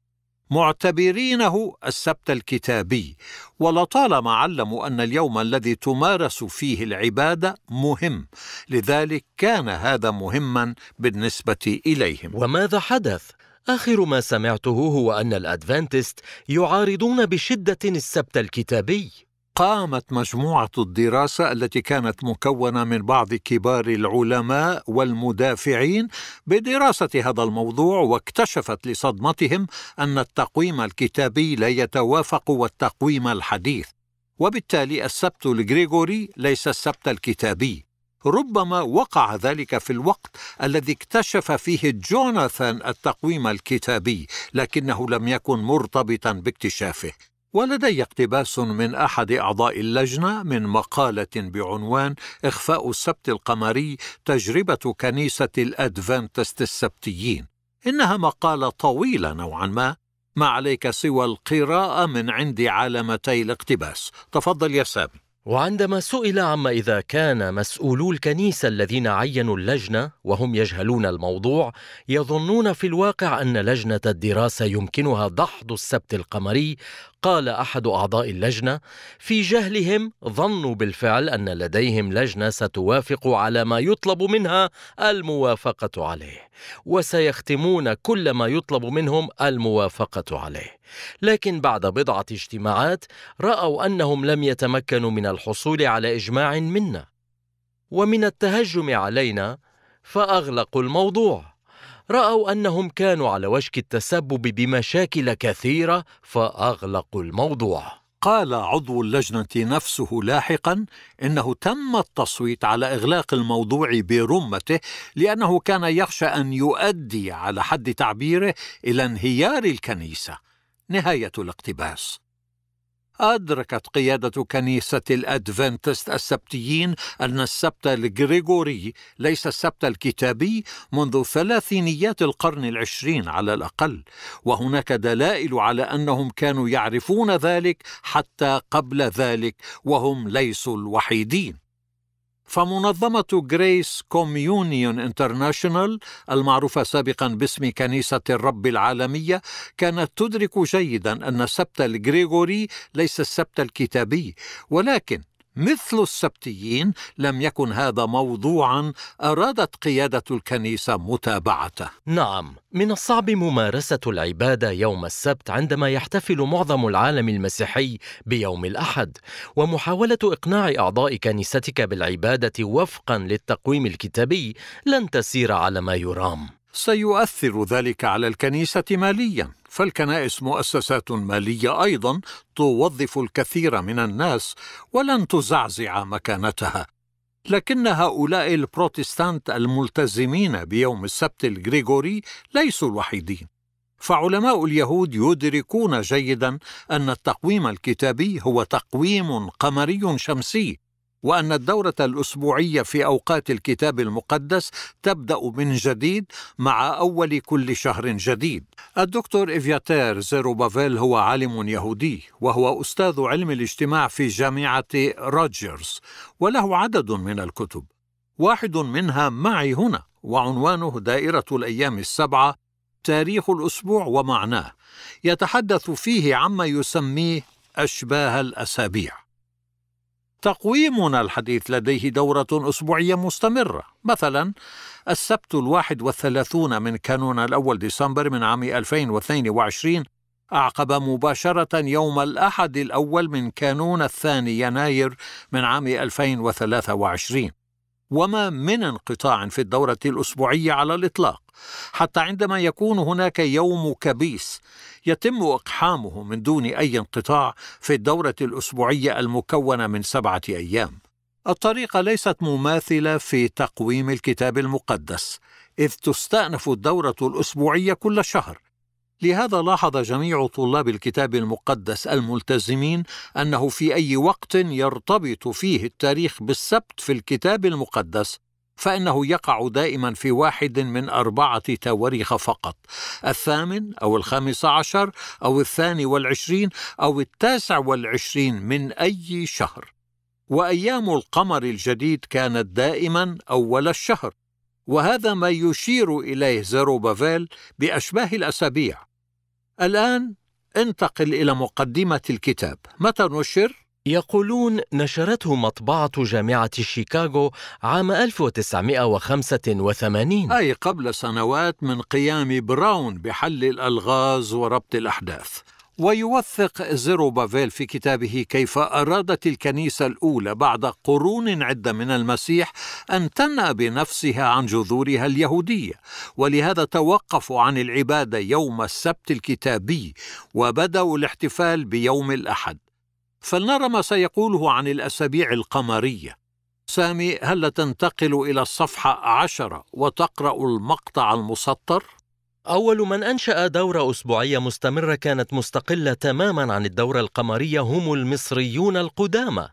معتبرينه السبت الكتابي ولطالما علموا ان اليوم الذي تمارس فيه العباده مهم لذلك كان هذا مهما بالنسبه اليهم وماذا حدث آخر ما سمعته هو أن الأدفانتست يعارضون بشدة السبت الكتابي قامت مجموعة الدراسة التي كانت مكونة من بعض كبار العلماء والمدافعين بدراسة هذا الموضوع واكتشفت لصدمتهم أن التقويم الكتابي لا يتوافق والتقويم الحديث وبالتالي السبت الجريغوري ليس السبت الكتابي ربما وقع ذلك في الوقت الذي اكتشف فيه جوناثان التقويم الكتابي لكنه لم يكن مرتبطا باكتشافه ولدي اقتباس من احد اعضاء اللجنه من مقاله بعنوان اخفاء السبت القمري تجربه كنيسه الادفنتست السبتيين انها مقاله طويله نوعا ما ما عليك سوى القراءه من عند علامتي الاقتباس تفضل يا سامي وعندما سئل عما إذا كان مسؤولو الكنيسة الذين عينوا اللجنة وهم يجهلون الموضوع يظنون في الواقع أن لجنة الدراسة يمكنها دحض السبت القمري قال احد اعضاء اللجنه في جهلهم ظنوا بالفعل ان لديهم لجنه ستوافق على ما يطلب منها الموافقه عليه وسيختمون كل ما يطلب منهم الموافقه عليه لكن بعد بضعه اجتماعات راوا انهم لم يتمكنوا من الحصول على اجماع منا ومن التهجم علينا فاغلقوا الموضوع رأوا أنهم كانوا على وشك التسبب بمشاكل كثيرة فأغلقوا الموضوع قال عضو اللجنة نفسه لاحقا إنه تم التصويت على إغلاق الموضوع برمته لأنه كان يخشى أن يؤدي على حد تعبيره إلى انهيار الكنيسة نهاية الاقتباس أدركت قيادة كنيسة الأدفنتست السبتيين أن السبت الجريجوري ليس السبت الكتابي منذ ثلاثينيات القرن العشرين على الأقل، وهناك دلائل على أنهم كانوا يعرفون ذلك حتى قبل ذلك، وهم ليسوا الوحيدين. فمنظمة غريس كوميونيون انترناشونال المعروفة سابقا باسم كنيسة الرب العالمية كانت تدرك جيدا أن السبت الجريغوري ليس السبت الكتابي ولكن مثل السبتيين لم يكن هذا موضوعا ارادت قياده الكنيسه متابعته نعم من الصعب ممارسه العباده يوم السبت عندما يحتفل معظم العالم المسيحي بيوم الاحد ومحاوله اقناع اعضاء كنيستك بالعباده وفقا للتقويم الكتابي لن تسير على ما يرام سيؤثر ذلك على الكنيسة ماليا، فالكنائس مؤسسات مالية أيضا توظف الكثير من الناس ولن تزعزع مكانتها. لكن هؤلاء البروتستانت الملتزمين بيوم السبت الجريغوري ليسوا الوحيدين. فعلماء اليهود يدركون جيدا ان التقويم الكتابي هو تقويم قمري شمسي وأن الدورة الأسبوعية في أوقات الكتاب المقدس تبدأ من جديد مع أول كل شهر جديد. الدكتور إفياتير زيروبافيل هو عالم يهودي وهو أستاذ علم الاجتماع في جامعة روجرز وله عدد من الكتب. واحد منها معي هنا وعنوانه دائرة الأيام السبعة تاريخ الأسبوع ومعناه. يتحدث فيه عما يسميه أشباه الأسابيع. تقويمنا الحديث لديه دورة أسبوعية مستمرة مثلا السبت الواحد والثلاثون من كانون الأول ديسمبر من عام 2022 أعقب مباشرة يوم الأحد الأول من كانون الثاني يناير من عام 2023 وما من انقطاع في الدورة الأسبوعية على الإطلاق حتى عندما يكون هناك يوم كبيس يتم اقحامه من دون اي انقطاع في الدوره الاسبوعيه المكونه من سبعه ايام الطريقه ليست مماثله في تقويم الكتاب المقدس اذ تستانف الدوره الاسبوعيه كل شهر لهذا لاحظ جميع طلاب الكتاب المقدس الملتزمين انه في اي وقت يرتبط فيه التاريخ بالسبت في الكتاب المقدس فإنه يقع دائما في واحد من أربعة تواريخ فقط الثامن أو الخامس عشر أو الثاني والعشرين أو التاسع والعشرين من أي شهر وأيام القمر الجديد كانت دائما أول الشهر وهذا ما يشير إليه زروبافيل بأشباه الأسابيع الآن انتقل إلى مقدمة الكتاب متى نشر؟ يقولون نشرته مطبعة جامعة شيكاغو عام 1985 أي قبل سنوات من قيام براون بحل الألغاز وربط الأحداث ويوثق زيروبافيل في كتابه كيف أرادت الكنيسة الأولى بعد قرون عدة من المسيح أن تنأى بنفسها عن جذورها اليهودية ولهذا توقفوا عن العبادة يوم السبت الكتابي وبدأوا الاحتفال بيوم الأحد فلنرى ما سيقوله عن الأسابيع القمرية سامي هل تنتقل إلى الصفحة عشرة وتقرأ المقطع المسطر؟ أول من أنشأ دورة أسبوعية مستمرة كانت مستقلة تماما عن الدورة القمرية هم المصريون القدامى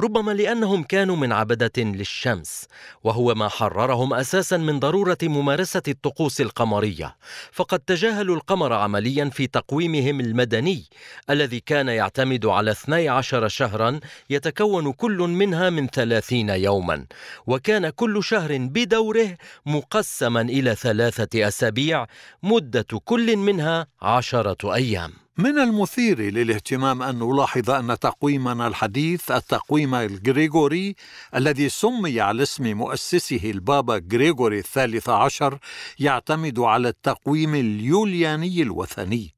ربما لانهم كانوا من عبده للشمس وهو ما حررهم اساسا من ضروره ممارسه الطقوس القمريه فقد تجاهلوا القمر عمليا في تقويمهم المدني الذي كان يعتمد على 12 شهرا يتكون كل منها من 30 يوما وكان كل شهر بدوره مقسما الى ثلاثه اسابيع مده كل منها عشره ايام من المثير للاهتمام أن نلاحظ أن تقويمنا الحديث التقويم الغريغوري الذي سمي على اسم مؤسسه البابا غريغوري الثالث عشر يعتمد على التقويم اليولياني الوثني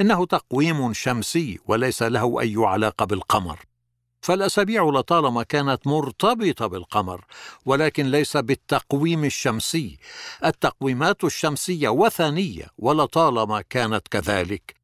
إنه تقويم شمسي وليس له أي علاقة بالقمر فالأسابيع لطالما كانت مرتبطة بالقمر ولكن ليس بالتقويم الشمسي التقويمات الشمسية وثنية ولطالما كانت كذلك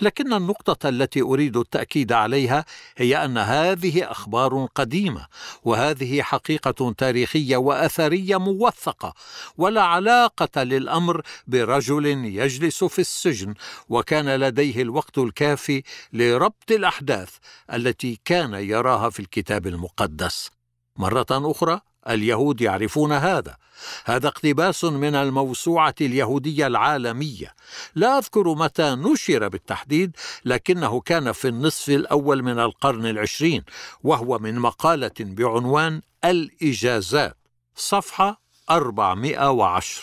لكن النقطة التي أريد التأكيد عليها هي أن هذه أخبار قديمة، وهذه حقيقة تاريخية وأثرية موثقة، ولا علاقة للأمر برجل يجلس في السجن، وكان لديه الوقت الكافي لربط الأحداث التي كان يراها في الكتاب المقدس. مرة أخرى اليهود يعرفون هذا هذا اقتباس من الموسوعه اليهوديه العالميه لا اذكر متى نشر بالتحديد لكنه كان في النصف الاول من القرن العشرين وهو من مقاله بعنوان الاجازات صفحه 410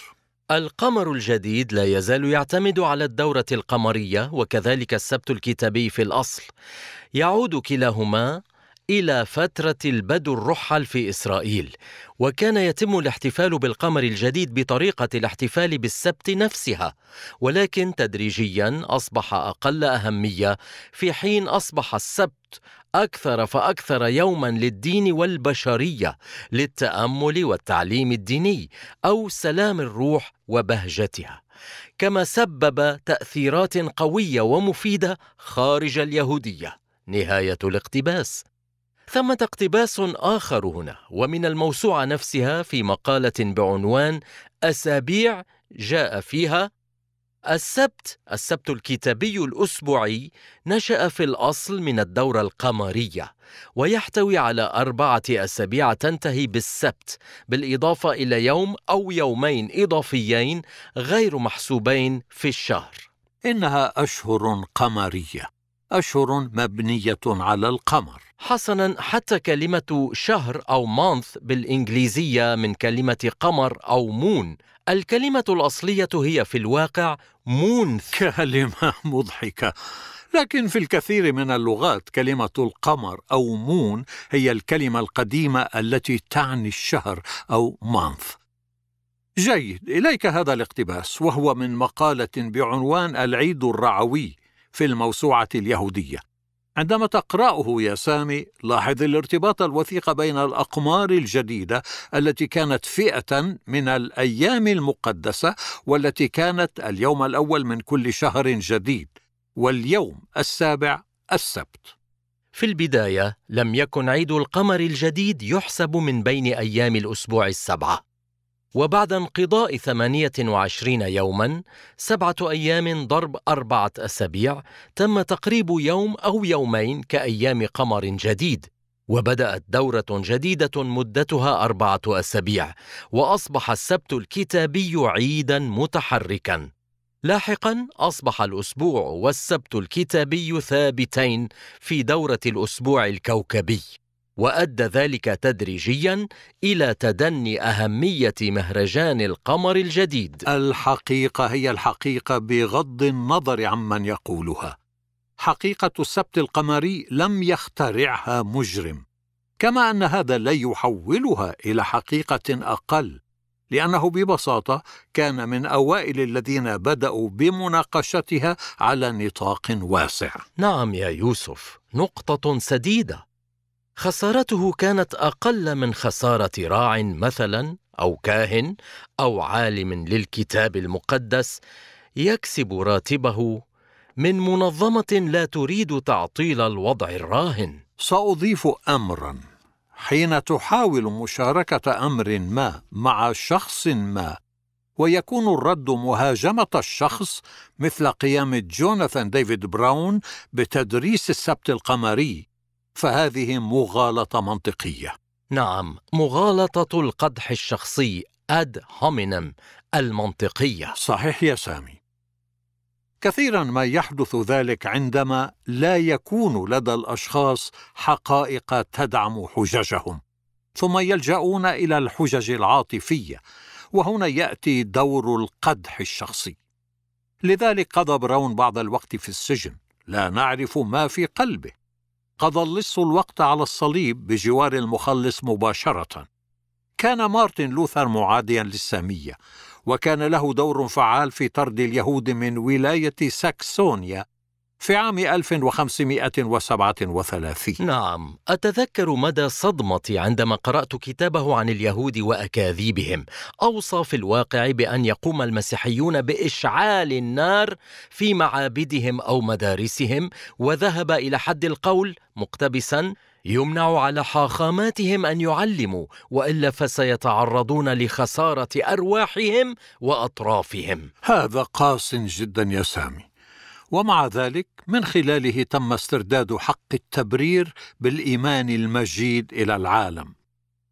القمر الجديد لا يزال يعتمد على الدورة القمرية وكذلك السبت الكتابي في الأصل. يعود كلاهما الى فتره البدو الرحل في اسرائيل وكان يتم الاحتفال بالقمر الجديد بطريقه الاحتفال بالسبت نفسها ولكن تدريجيا اصبح اقل اهميه في حين اصبح السبت اكثر فاكثر يوما للدين والبشريه للتامل والتعليم الديني او سلام الروح وبهجتها كما سبب تاثيرات قويه ومفيده خارج اليهوديه نهايه الاقتباس ثمة اقتباس آخر هنا ومن الموسوعة نفسها في مقالة بعنوان أسابيع جاء فيها السبت السبت الكتابي الأسبوعي نشأ في الأصل من الدورة القمرية ويحتوي على أربعة أسابيع تنتهي بالسبت بالإضافة إلى يوم أو يومين إضافيين غير محسوبين في الشهر إنها أشهر قمرية أشهر مبنية على القمر حسنا حتى كلمة شهر أو مانث بالإنجليزية من كلمة قمر أو مون الكلمة الأصلية هي في الواقع مونث كلمة مضحكة لكن في الكثير من اللغات كلمة القمر أو مون هي الكلمة القديمة التي تعني الشهر أو مانث جيد إليك هذا الاقتباس وهو من مقالة بعنوان العيد الرعوي في الموسوعة اليهودية عندما تقرأه يا سامي لاحظ الارتباط الوثيق بين الأقمار الجديدة التي كانت فئة من الأيام المقدسة والتي كانت اليوم الأول من كل شهر جديد واليوم السابع السبت في البداية لم يكن عيد القمر الجديد يحسب من بين أيام الأسبوع السبعة وبعد انقضاء 28 يوما سبعة أيام ضرب أربعة أسابيع تم تقريب يوم أو يومين كأيام قمر جديد وبدأت دورة جديدة مدتها أربعة أسابيع وأصبح السبت الكتابي عيدا متحركا لاحقا أصبح الأسبوع والسبت الكتابي ثابتين في دورة الأسبوع الكوكبي وادى ذلك تدريجيا الى تدني اهميه مهرجان القمر الجديد الحقيقه هي الحقيقه بغض النظر عمن يقولها حقيقه السبت القمري لم يخترعها مجرم كما ان هذا لا يحولها الى حقيقه اقل لانه ببساطه كان من اوائل الذين بداوا بمناقشتها على نطاق واسع نعم يا يوسف نقطه سديده خسارته كانت اقل من خساره راع مثلا او كاهن او عالم للكتاب المقدس يكسب راتبه من منظمه لا تريد تعطيل الوضع الراهن ساضيف امرا حين تحاول مشاركه امر ما مع شخص ما ويكون الرد مهاجمة الشخص مثل قيام جوناثان ديفيد براون بتدريس السبت القمري فهذه مغالطه منطقيه نعم مغالطه القدح الشخصي اد هومينم المنطقيه صحيح يا سامي كثيرا ما يحدث ذلك عندما لا يكون لدى الاشخاص حقائق تدعم حججهم ثم يلجؤون الى الحجج العاطفيه وهنا ياتي دور القدح الشخصي لذلك قضى براون بعض الوقت في السجن لا نعرف ما في قلبه قضى اللص الوقت على الصليب بجوار المخلص مباشرة. كان مارتن لوثر معاديا للسامية، وكان له دور فعال في طرد اليهود من ولاية ساكسونيا في عام 1537 نعم أتذكر مدى صدمتي عندما قرأت كتابه عن اليهود وأكاذيبهم أوصى في الواقع بأن يقوم المسيحيون بإشعال النار في معابدهم أو مدارسهم وذهب إلى حد القول مقتبسا يمنع على حاخاماتهم ان يعلموا والا فسيتعرضون لخساره ارواحهم واطرافهم هذا قاس جدا يا سامي ومع ذلك من خلاله تم استرداد حق التبرير بالايمان المجيد الى العالم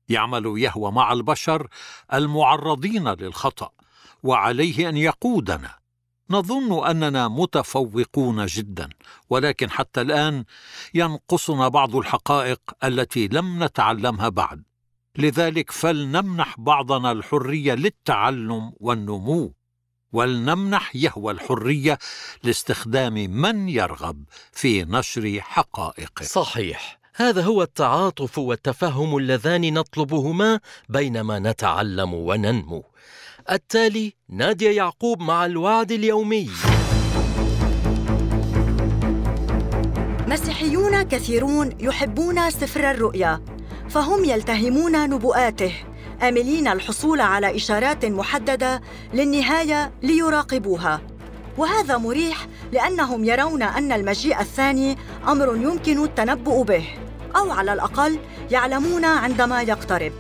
يعمل يهوى مع البشر المعرضين للخطا وعليه ان يقودنا نظن اننا متفوقون جدا ولكن حتى الان ينقصنا بعض الحقائق التي لم نتعلمها بعد لذلك فلنمنح بعضنا الحريه للتعلم والنمو ولنمنح يهوى الحرية لاستخدام من يرغب في نشر حقائقه صحيح هذا هو التعاطف والتفهم اللذان نطلبهما بينما نتعلم وننمو التالي نادية يعقوب مع الوعد اليومي مسيحيون كثيرون يحبون سفر الرؤيا فهم يلتهمون نبوءاته آملين الحصول على إشارات محددة للنهاية ليراقبوها وهذا مريح لأنهم يرون أن المجيء الثاني أمر يمكن التنبؤ به أو على الأقل يعلمون عندما يقترب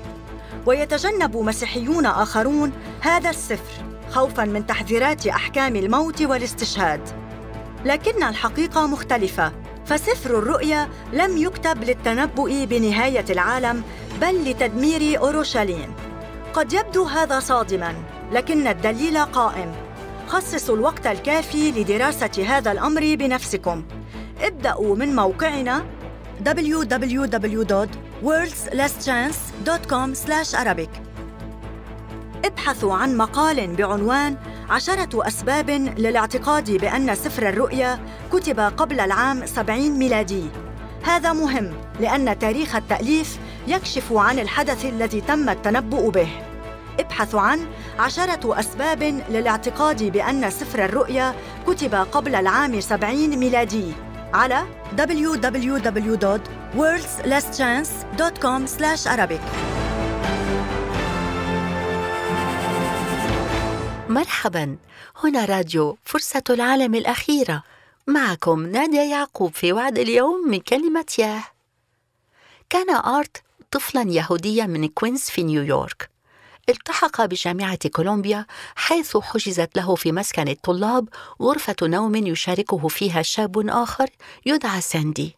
ويتجنب مسيحيون آخرون هذا السفر خوفاً من تحذيرات أحكام الموت والاستشهاد لكن الحقيقة مختلفة فسفر الرؤيا لم يكتب للتنبؤ بنهاية العالم بل لتدمير أورشليم قد يبدو هذا صادماً لكن الدليل قائم خصصوا الوقت الكافي لدراسة هذا الأمر بنفسكم ابدأوا من موقعنا wwwworldslastchancecom arabic ابحثوا عن مقال بعنوان عشرة أسباب للاعتقاد بأن سفر الرؤيا كتب قبل العام 70 ميلادي هذا مهم لأن تاريخ التأليف يكشف عن الحدث الذي تم التنبؤ به ابحث عن عشرة أسباب للاعتقاد بأن سفر الرؤيا كتب قبل العام 70 ميلادي على www.worldslastchance.com/arabic مرحبا هنا راديو فرصة العالم الأخيرة معكم نادية يعقوب في وعد اليوم من كلمة ياه كان آرت طفلا يهوديا من كوينز في نيويورك التحق بجامعة كولومبيا حيث حجزت له في مسكن الطلاب غرفة نوم يشاركه فيها شاب آخر يدعى ساندي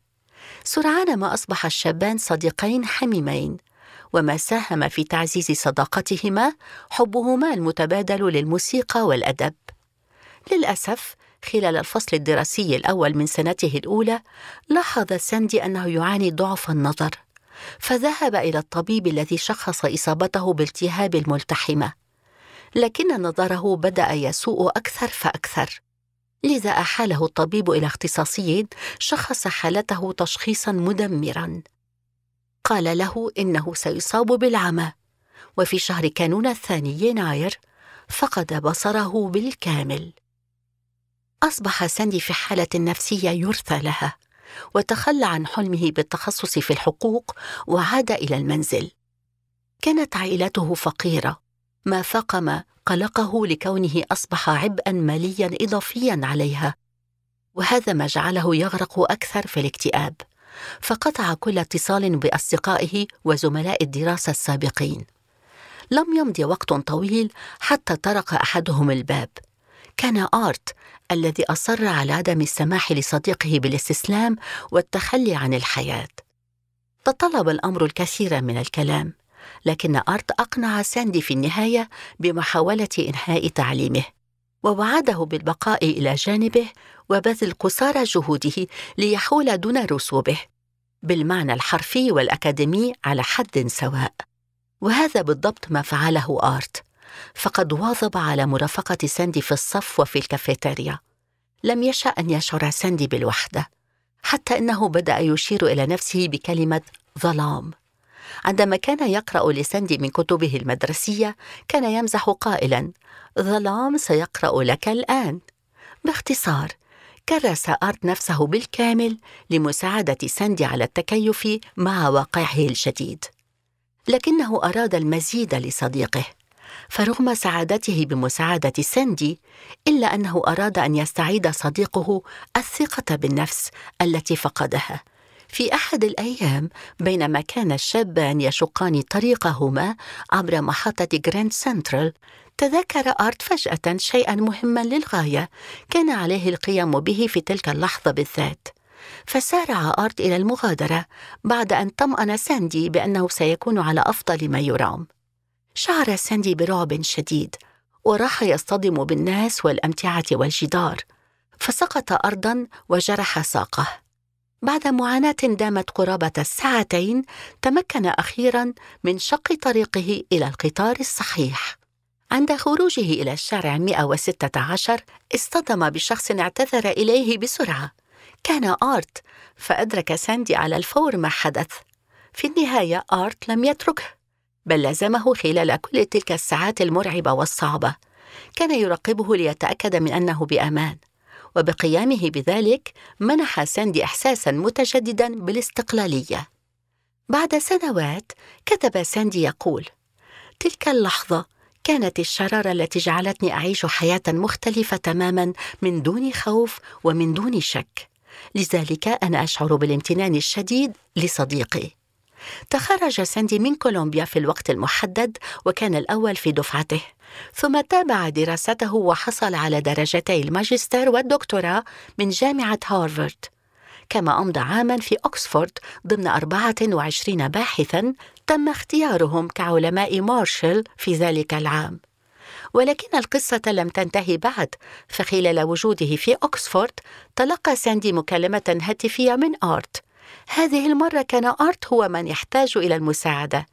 سرعان ما أصبح الشابان صديقين حميمين وما ساهم في تعزيز صداقتهما حبهما المتبادل للموسيقى والادب للاسف خلال الفصل الدراسي الاول من سنته الاولى لاحظ ساندي انه يعاني ضعف النظر فذهب الى الطبيب الذي شخص اصابته بالتهاب الملتحمه لكن نظره بدا يسوء اكثر فاكثر لذا احاله الطبيب الى اختصاصي شخص حالته تشخيصا مدمرا قال له إنه سيصاب بالعمى وفي شهر كانون الثاني يناير فقد بصره بالكامل أصبح ساندي في حالة نفسية يرثى لها وتخلى عن حلمه بالتخصص في الحقوق وعاد إلى المنزل كانت عائلته فقيرة ما فاقم قلقه لكونه أصبح عبئا ماليا إضافيا عليها وهذا ما جعله يغرق أكثر في الاكتئاب فقطع كل اتصال باصدقائه وزملاء الدراسه السابقين لم يمض وقت طويل حتى طرق احدهم الباب كان ارت الذي اصر على عدم السماح لصديقه بالاستسلام والتخلي عن الحياه تطلب الامر الكثير من الكلام لكن ارت اقنع ساندي في النهايه بمحاوله انهاء تعليمه ووعده بالبقاء إلى جانبه وبذل قصارى جهوده ليحول دون رسوبه بالمعنى الحرفي والأكاديمي على حد سواء وهذا بالضبط ما فعله آرت فقد واظب على مرافقة ساندي في الصف وفي الكافيتيريا لم يشأ أن يشعر ساندي بالوحدة حتى إنه بدأ يشير إلى نفسه بكلمة ظلام عندما كان يقرأ لساندي من كتبه المدرسية كان يمزح قائلا ظلام سيقرأ لك الآن باختصار كرس أرت نفسه بالكامل لمساعدة ساندي على التكيف مع واقعه الشديد لكنه أراد المزيد لصديقه فرغم سعادته بمساعدة ساندي إلا أنه أراد أن يستعيد صديقه الثقة بالنفس التي فقدها في أحد الأيام بينما كان الشابان يشقان طريقهما عبر محطة جراند سنترال تذكر أرت فجأة شيئا مهما للغاية كان عليه القيام به في تلك اللحظة بالذات فسارع أرت إلى المغادرة بعد أن طمأن ساندي بأنه سيكون على أفضل ما يرام شعر ساندي برعب شديد وراح يصطدم بالناس والأمتعة والجدار فسقط أرضا وجرح ساقه بعد معاناة دامت قرابة الساعتين تمكن أخيرا من شق طريقه إلى القطار الصحيح عند خروجه إلى الشارع 116 اصطدم بشخص اعتذر إليه بسرعة كان آرت فأدرك ساندي على الفور ما حدث في النهاية آرت لم يتركه بل لازمه خلال كل تلك الساعات المرعبة والصعبة كان يراقبه ليتأكد من أنه بأمان وبقيامه بذلك منح ساندي إحساسا متجددا بالاستقلالية بعد سنوات كتب ساندي يقول تلك اللحظة كانت الشرارة التي جعلتني أعيش حياة مختلفة تماما من دون خوف ومن دون شك لذلك أنا أشعر بالامتنان الشديد لصديقي تخرج ساندي من كولومبيا في الوقت المحدد وكان الأول في دفعته ثم تابع دراسته وحصل على درجتي الماجستير والدكتوراه من جامعة هارفارد كما أمضى عاما في أكسفورد ضمن 24 باحثا تم اختيارهم كعلماء مارشل في ذلك العام ولكن القصة لم تنتهي بعد فخلال وجوده في أكسفورد تلقى ساندي مكالمة هاتفية من آرت هذه المرة كان أرت هو من يحتاج إلى المساعدة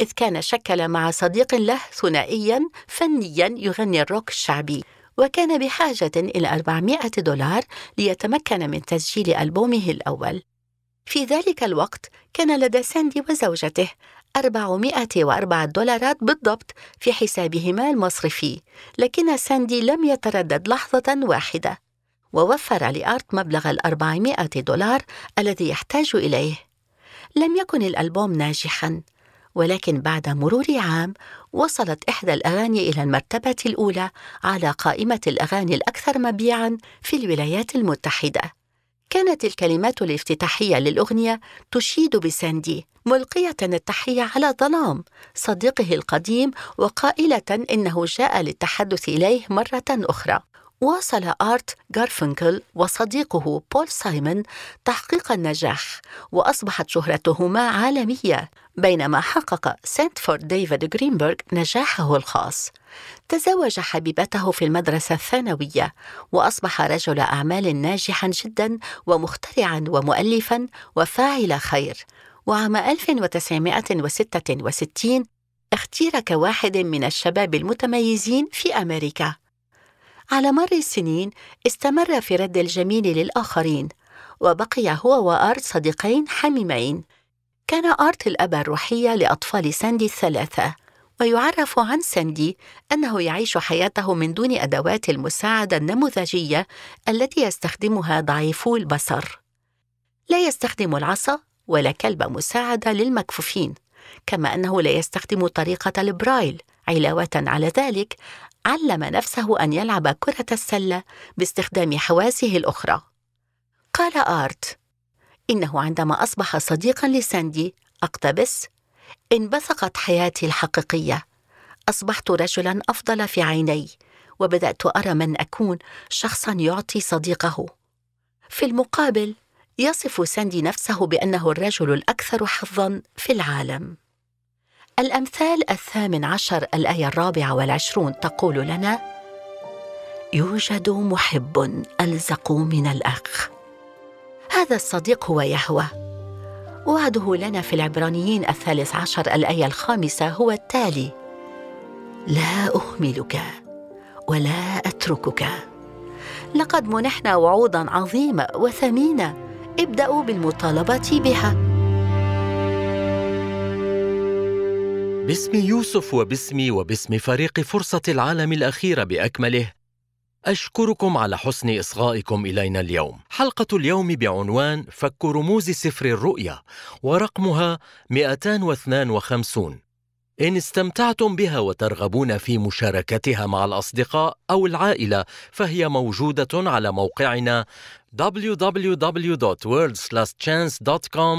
إذ كان شكل مع صديق له ثنائيا فنيا يغني الروك الشعبي وكان بحاجة إلى 400 دولار ليتمكن من تسجيل ألبومه الأول في ذلك الوقت كان لدى ساندي وزوجته 404 دولارات بالضبط في حسابهما المصرفي لكن ساندي لم يتردد لحظة واحدة ووفر لآرت مبلغ الأربعمائة دولار الذي يحتاج إليه لم يكن الألبوم ناجحاً ولكن بعد مرور عام وصلت إحدى الأغاني إلى المرتبة الأولى على قائمة الأغاني الأكثر مبيعاً في الولايات المتحدة. كانت الكلمات الافتتاحية للأغنية تشيد بساندي ملقية التحية على ظلام صديقه القديم وقائلة إنه جاء للتحدث إليه مرة أخرى. واصل آرت غارفنكل وصديقه بول سايمون تحقيق النجاح وأصبحت شهرتهما عالمية بينما حقق سانتفورد ديفيد غرينبرغ نجاحه الخاص تزوج حبيبته في المدرسة الثانوية وأصبح رجل أعمال ناجحا جدا ومخترعا ومؤلفا وفاعل خير وعام 1966 اختير كواحد من الشباب المتميزين في أمريكا على مر السنين استمر في رد الجميل للآخرين وبقي هو وآرت صديقين حميمين كان آرت الأب الروحية لأطفال ساندي الثلاثة ويعرف عن ساندي أنه يعيش حياته من دون أدوات المساعدة النموذجية التي يستخدمها ضعيفو البصر لا يستخدم العصا ولا كلب مساعدة للمكفوفين كما أنه لا يستخدم طريقة البرايل علاوة على ذلك علم نفسه أن يلعب كرة السلة باستخدام حواسه الأخرى. قال آرت: إنه عندما أصبح صديقا لساندي أقتبس، انبثقت حياتي الحقيقية. أصبحت رجلا أفضل في عيني، وبدأت أرى من أكون شخصا يعطي صديقه. في المقابل، يصف ساندي نفسه بأنه الرجل الأكثر حظا في العالم. الأمثال الثامن عشر الآية الرابعة والعشرون تقول لنا يوجد محب ألزق من الأخ هذا الصديق هو يهوى وعده لنا في العبرانيين الثالث عشر الآية الخامسة هو التالي لا أهملك ولا أتركك لقد منحنا وعودا عظيمة وثمينة ابدأوا بالمطالبة بها باسم يوسف وباسمي وباسم فريق فرصة العالم الأخيرة بأكمله أشكركم على حسن إصغائكم إلينا اليوم حلقة اليوم بعنوان فك رموز سفر الرؤيا ورقمها 252 إن استمتعتم بها وترغبون في مشاركتها مع الأصدقاء أو العائلة فهي موجودة على موقعنا wwwworldslastchancecom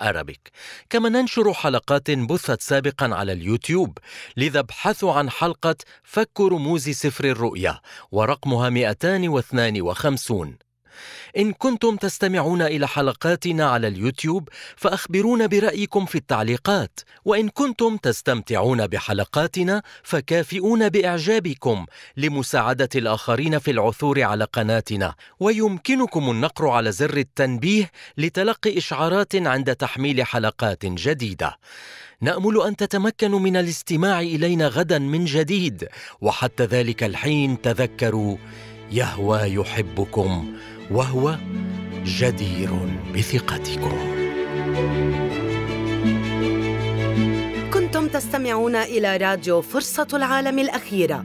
arabic كما ننشر حلقات بثت سابقا على اليوتيوب لذا ابحثوا عن حلقة فك رموز سفر الرؤيا ورقمها 252 إن كنتم تستمعون إلى حلقاتنا على اليوتيوب فأخبرونا برأيكم في التعليقات وإن كنتم تستمتعون بحلقاتنا فكافئونا بإعجابكم لمساعدة الآخرين في العثور على قناتنا ويمكنكم النقر على زر التنبيه لتلقي إشعارات عند تحميل حلقات جديدة نامل ان تتمكنوا من الاستماع الينا غدا من جديد وحتى ذلك الحين تذكروا يهوى يحبكم وهو جدير بثقتكم كنتم تستمعون إلى راديو فرصة العالم الأخيرة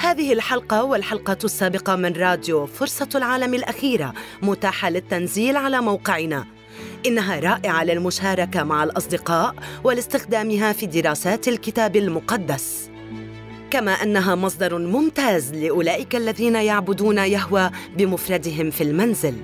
هذه الحلقة والحلقة السابقة من راديو فرصة العالم الأخيرة متاحة للتنزيل على موقعنا إنها رائعة للمشاركة مع الأصدقاء ولاستخدامها في دراسات الكتاب المقدس كما انها مصدر ممتاز لاولئك الذين يعبدون يهوى بمفردهم في المنزل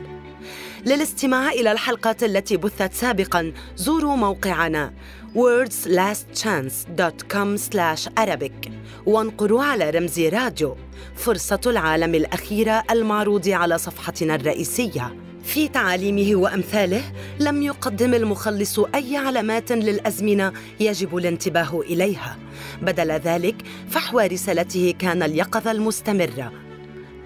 للاستماع الى الحلقات التي بثت سابقا زوروا موقعنا wordslastchance.com/arabic وانقروا على رمز راديو فرصه العالم الاخيره المعروض على صفحتنا الرئيسيه في تعاليمه وامثاله لم يقدم المخلص اي علامات للازمنه يجب الانتباه اليها بدل ذلك فحوى رسالته كان اليقظه المستمره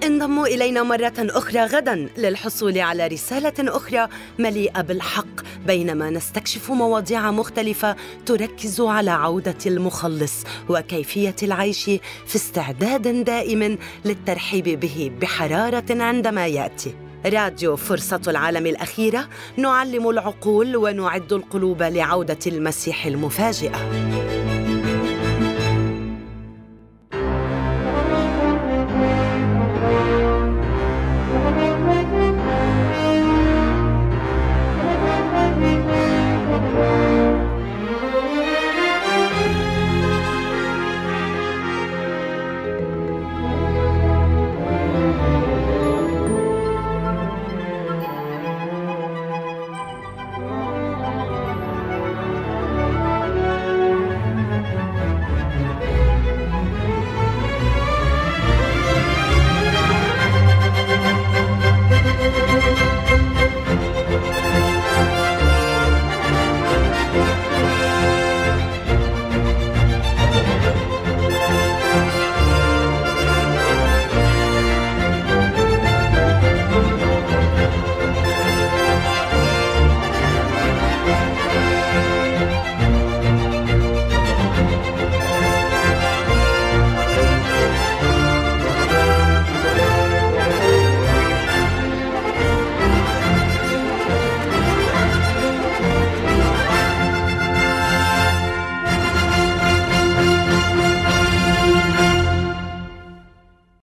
انضموا الينا مره اخرى غدا للحصول على رساله اخرى مليئه بالحق بينما نستكشف مواضيع مختلفه تركز على عوده المخلص وكيفيه العيش في استعداد دائم للترحيب به بحراره عندما ياتي راديو فرصة العالم الأخيرة نعلم العقول ونعد القلوب لعودة المسيح المفاجئة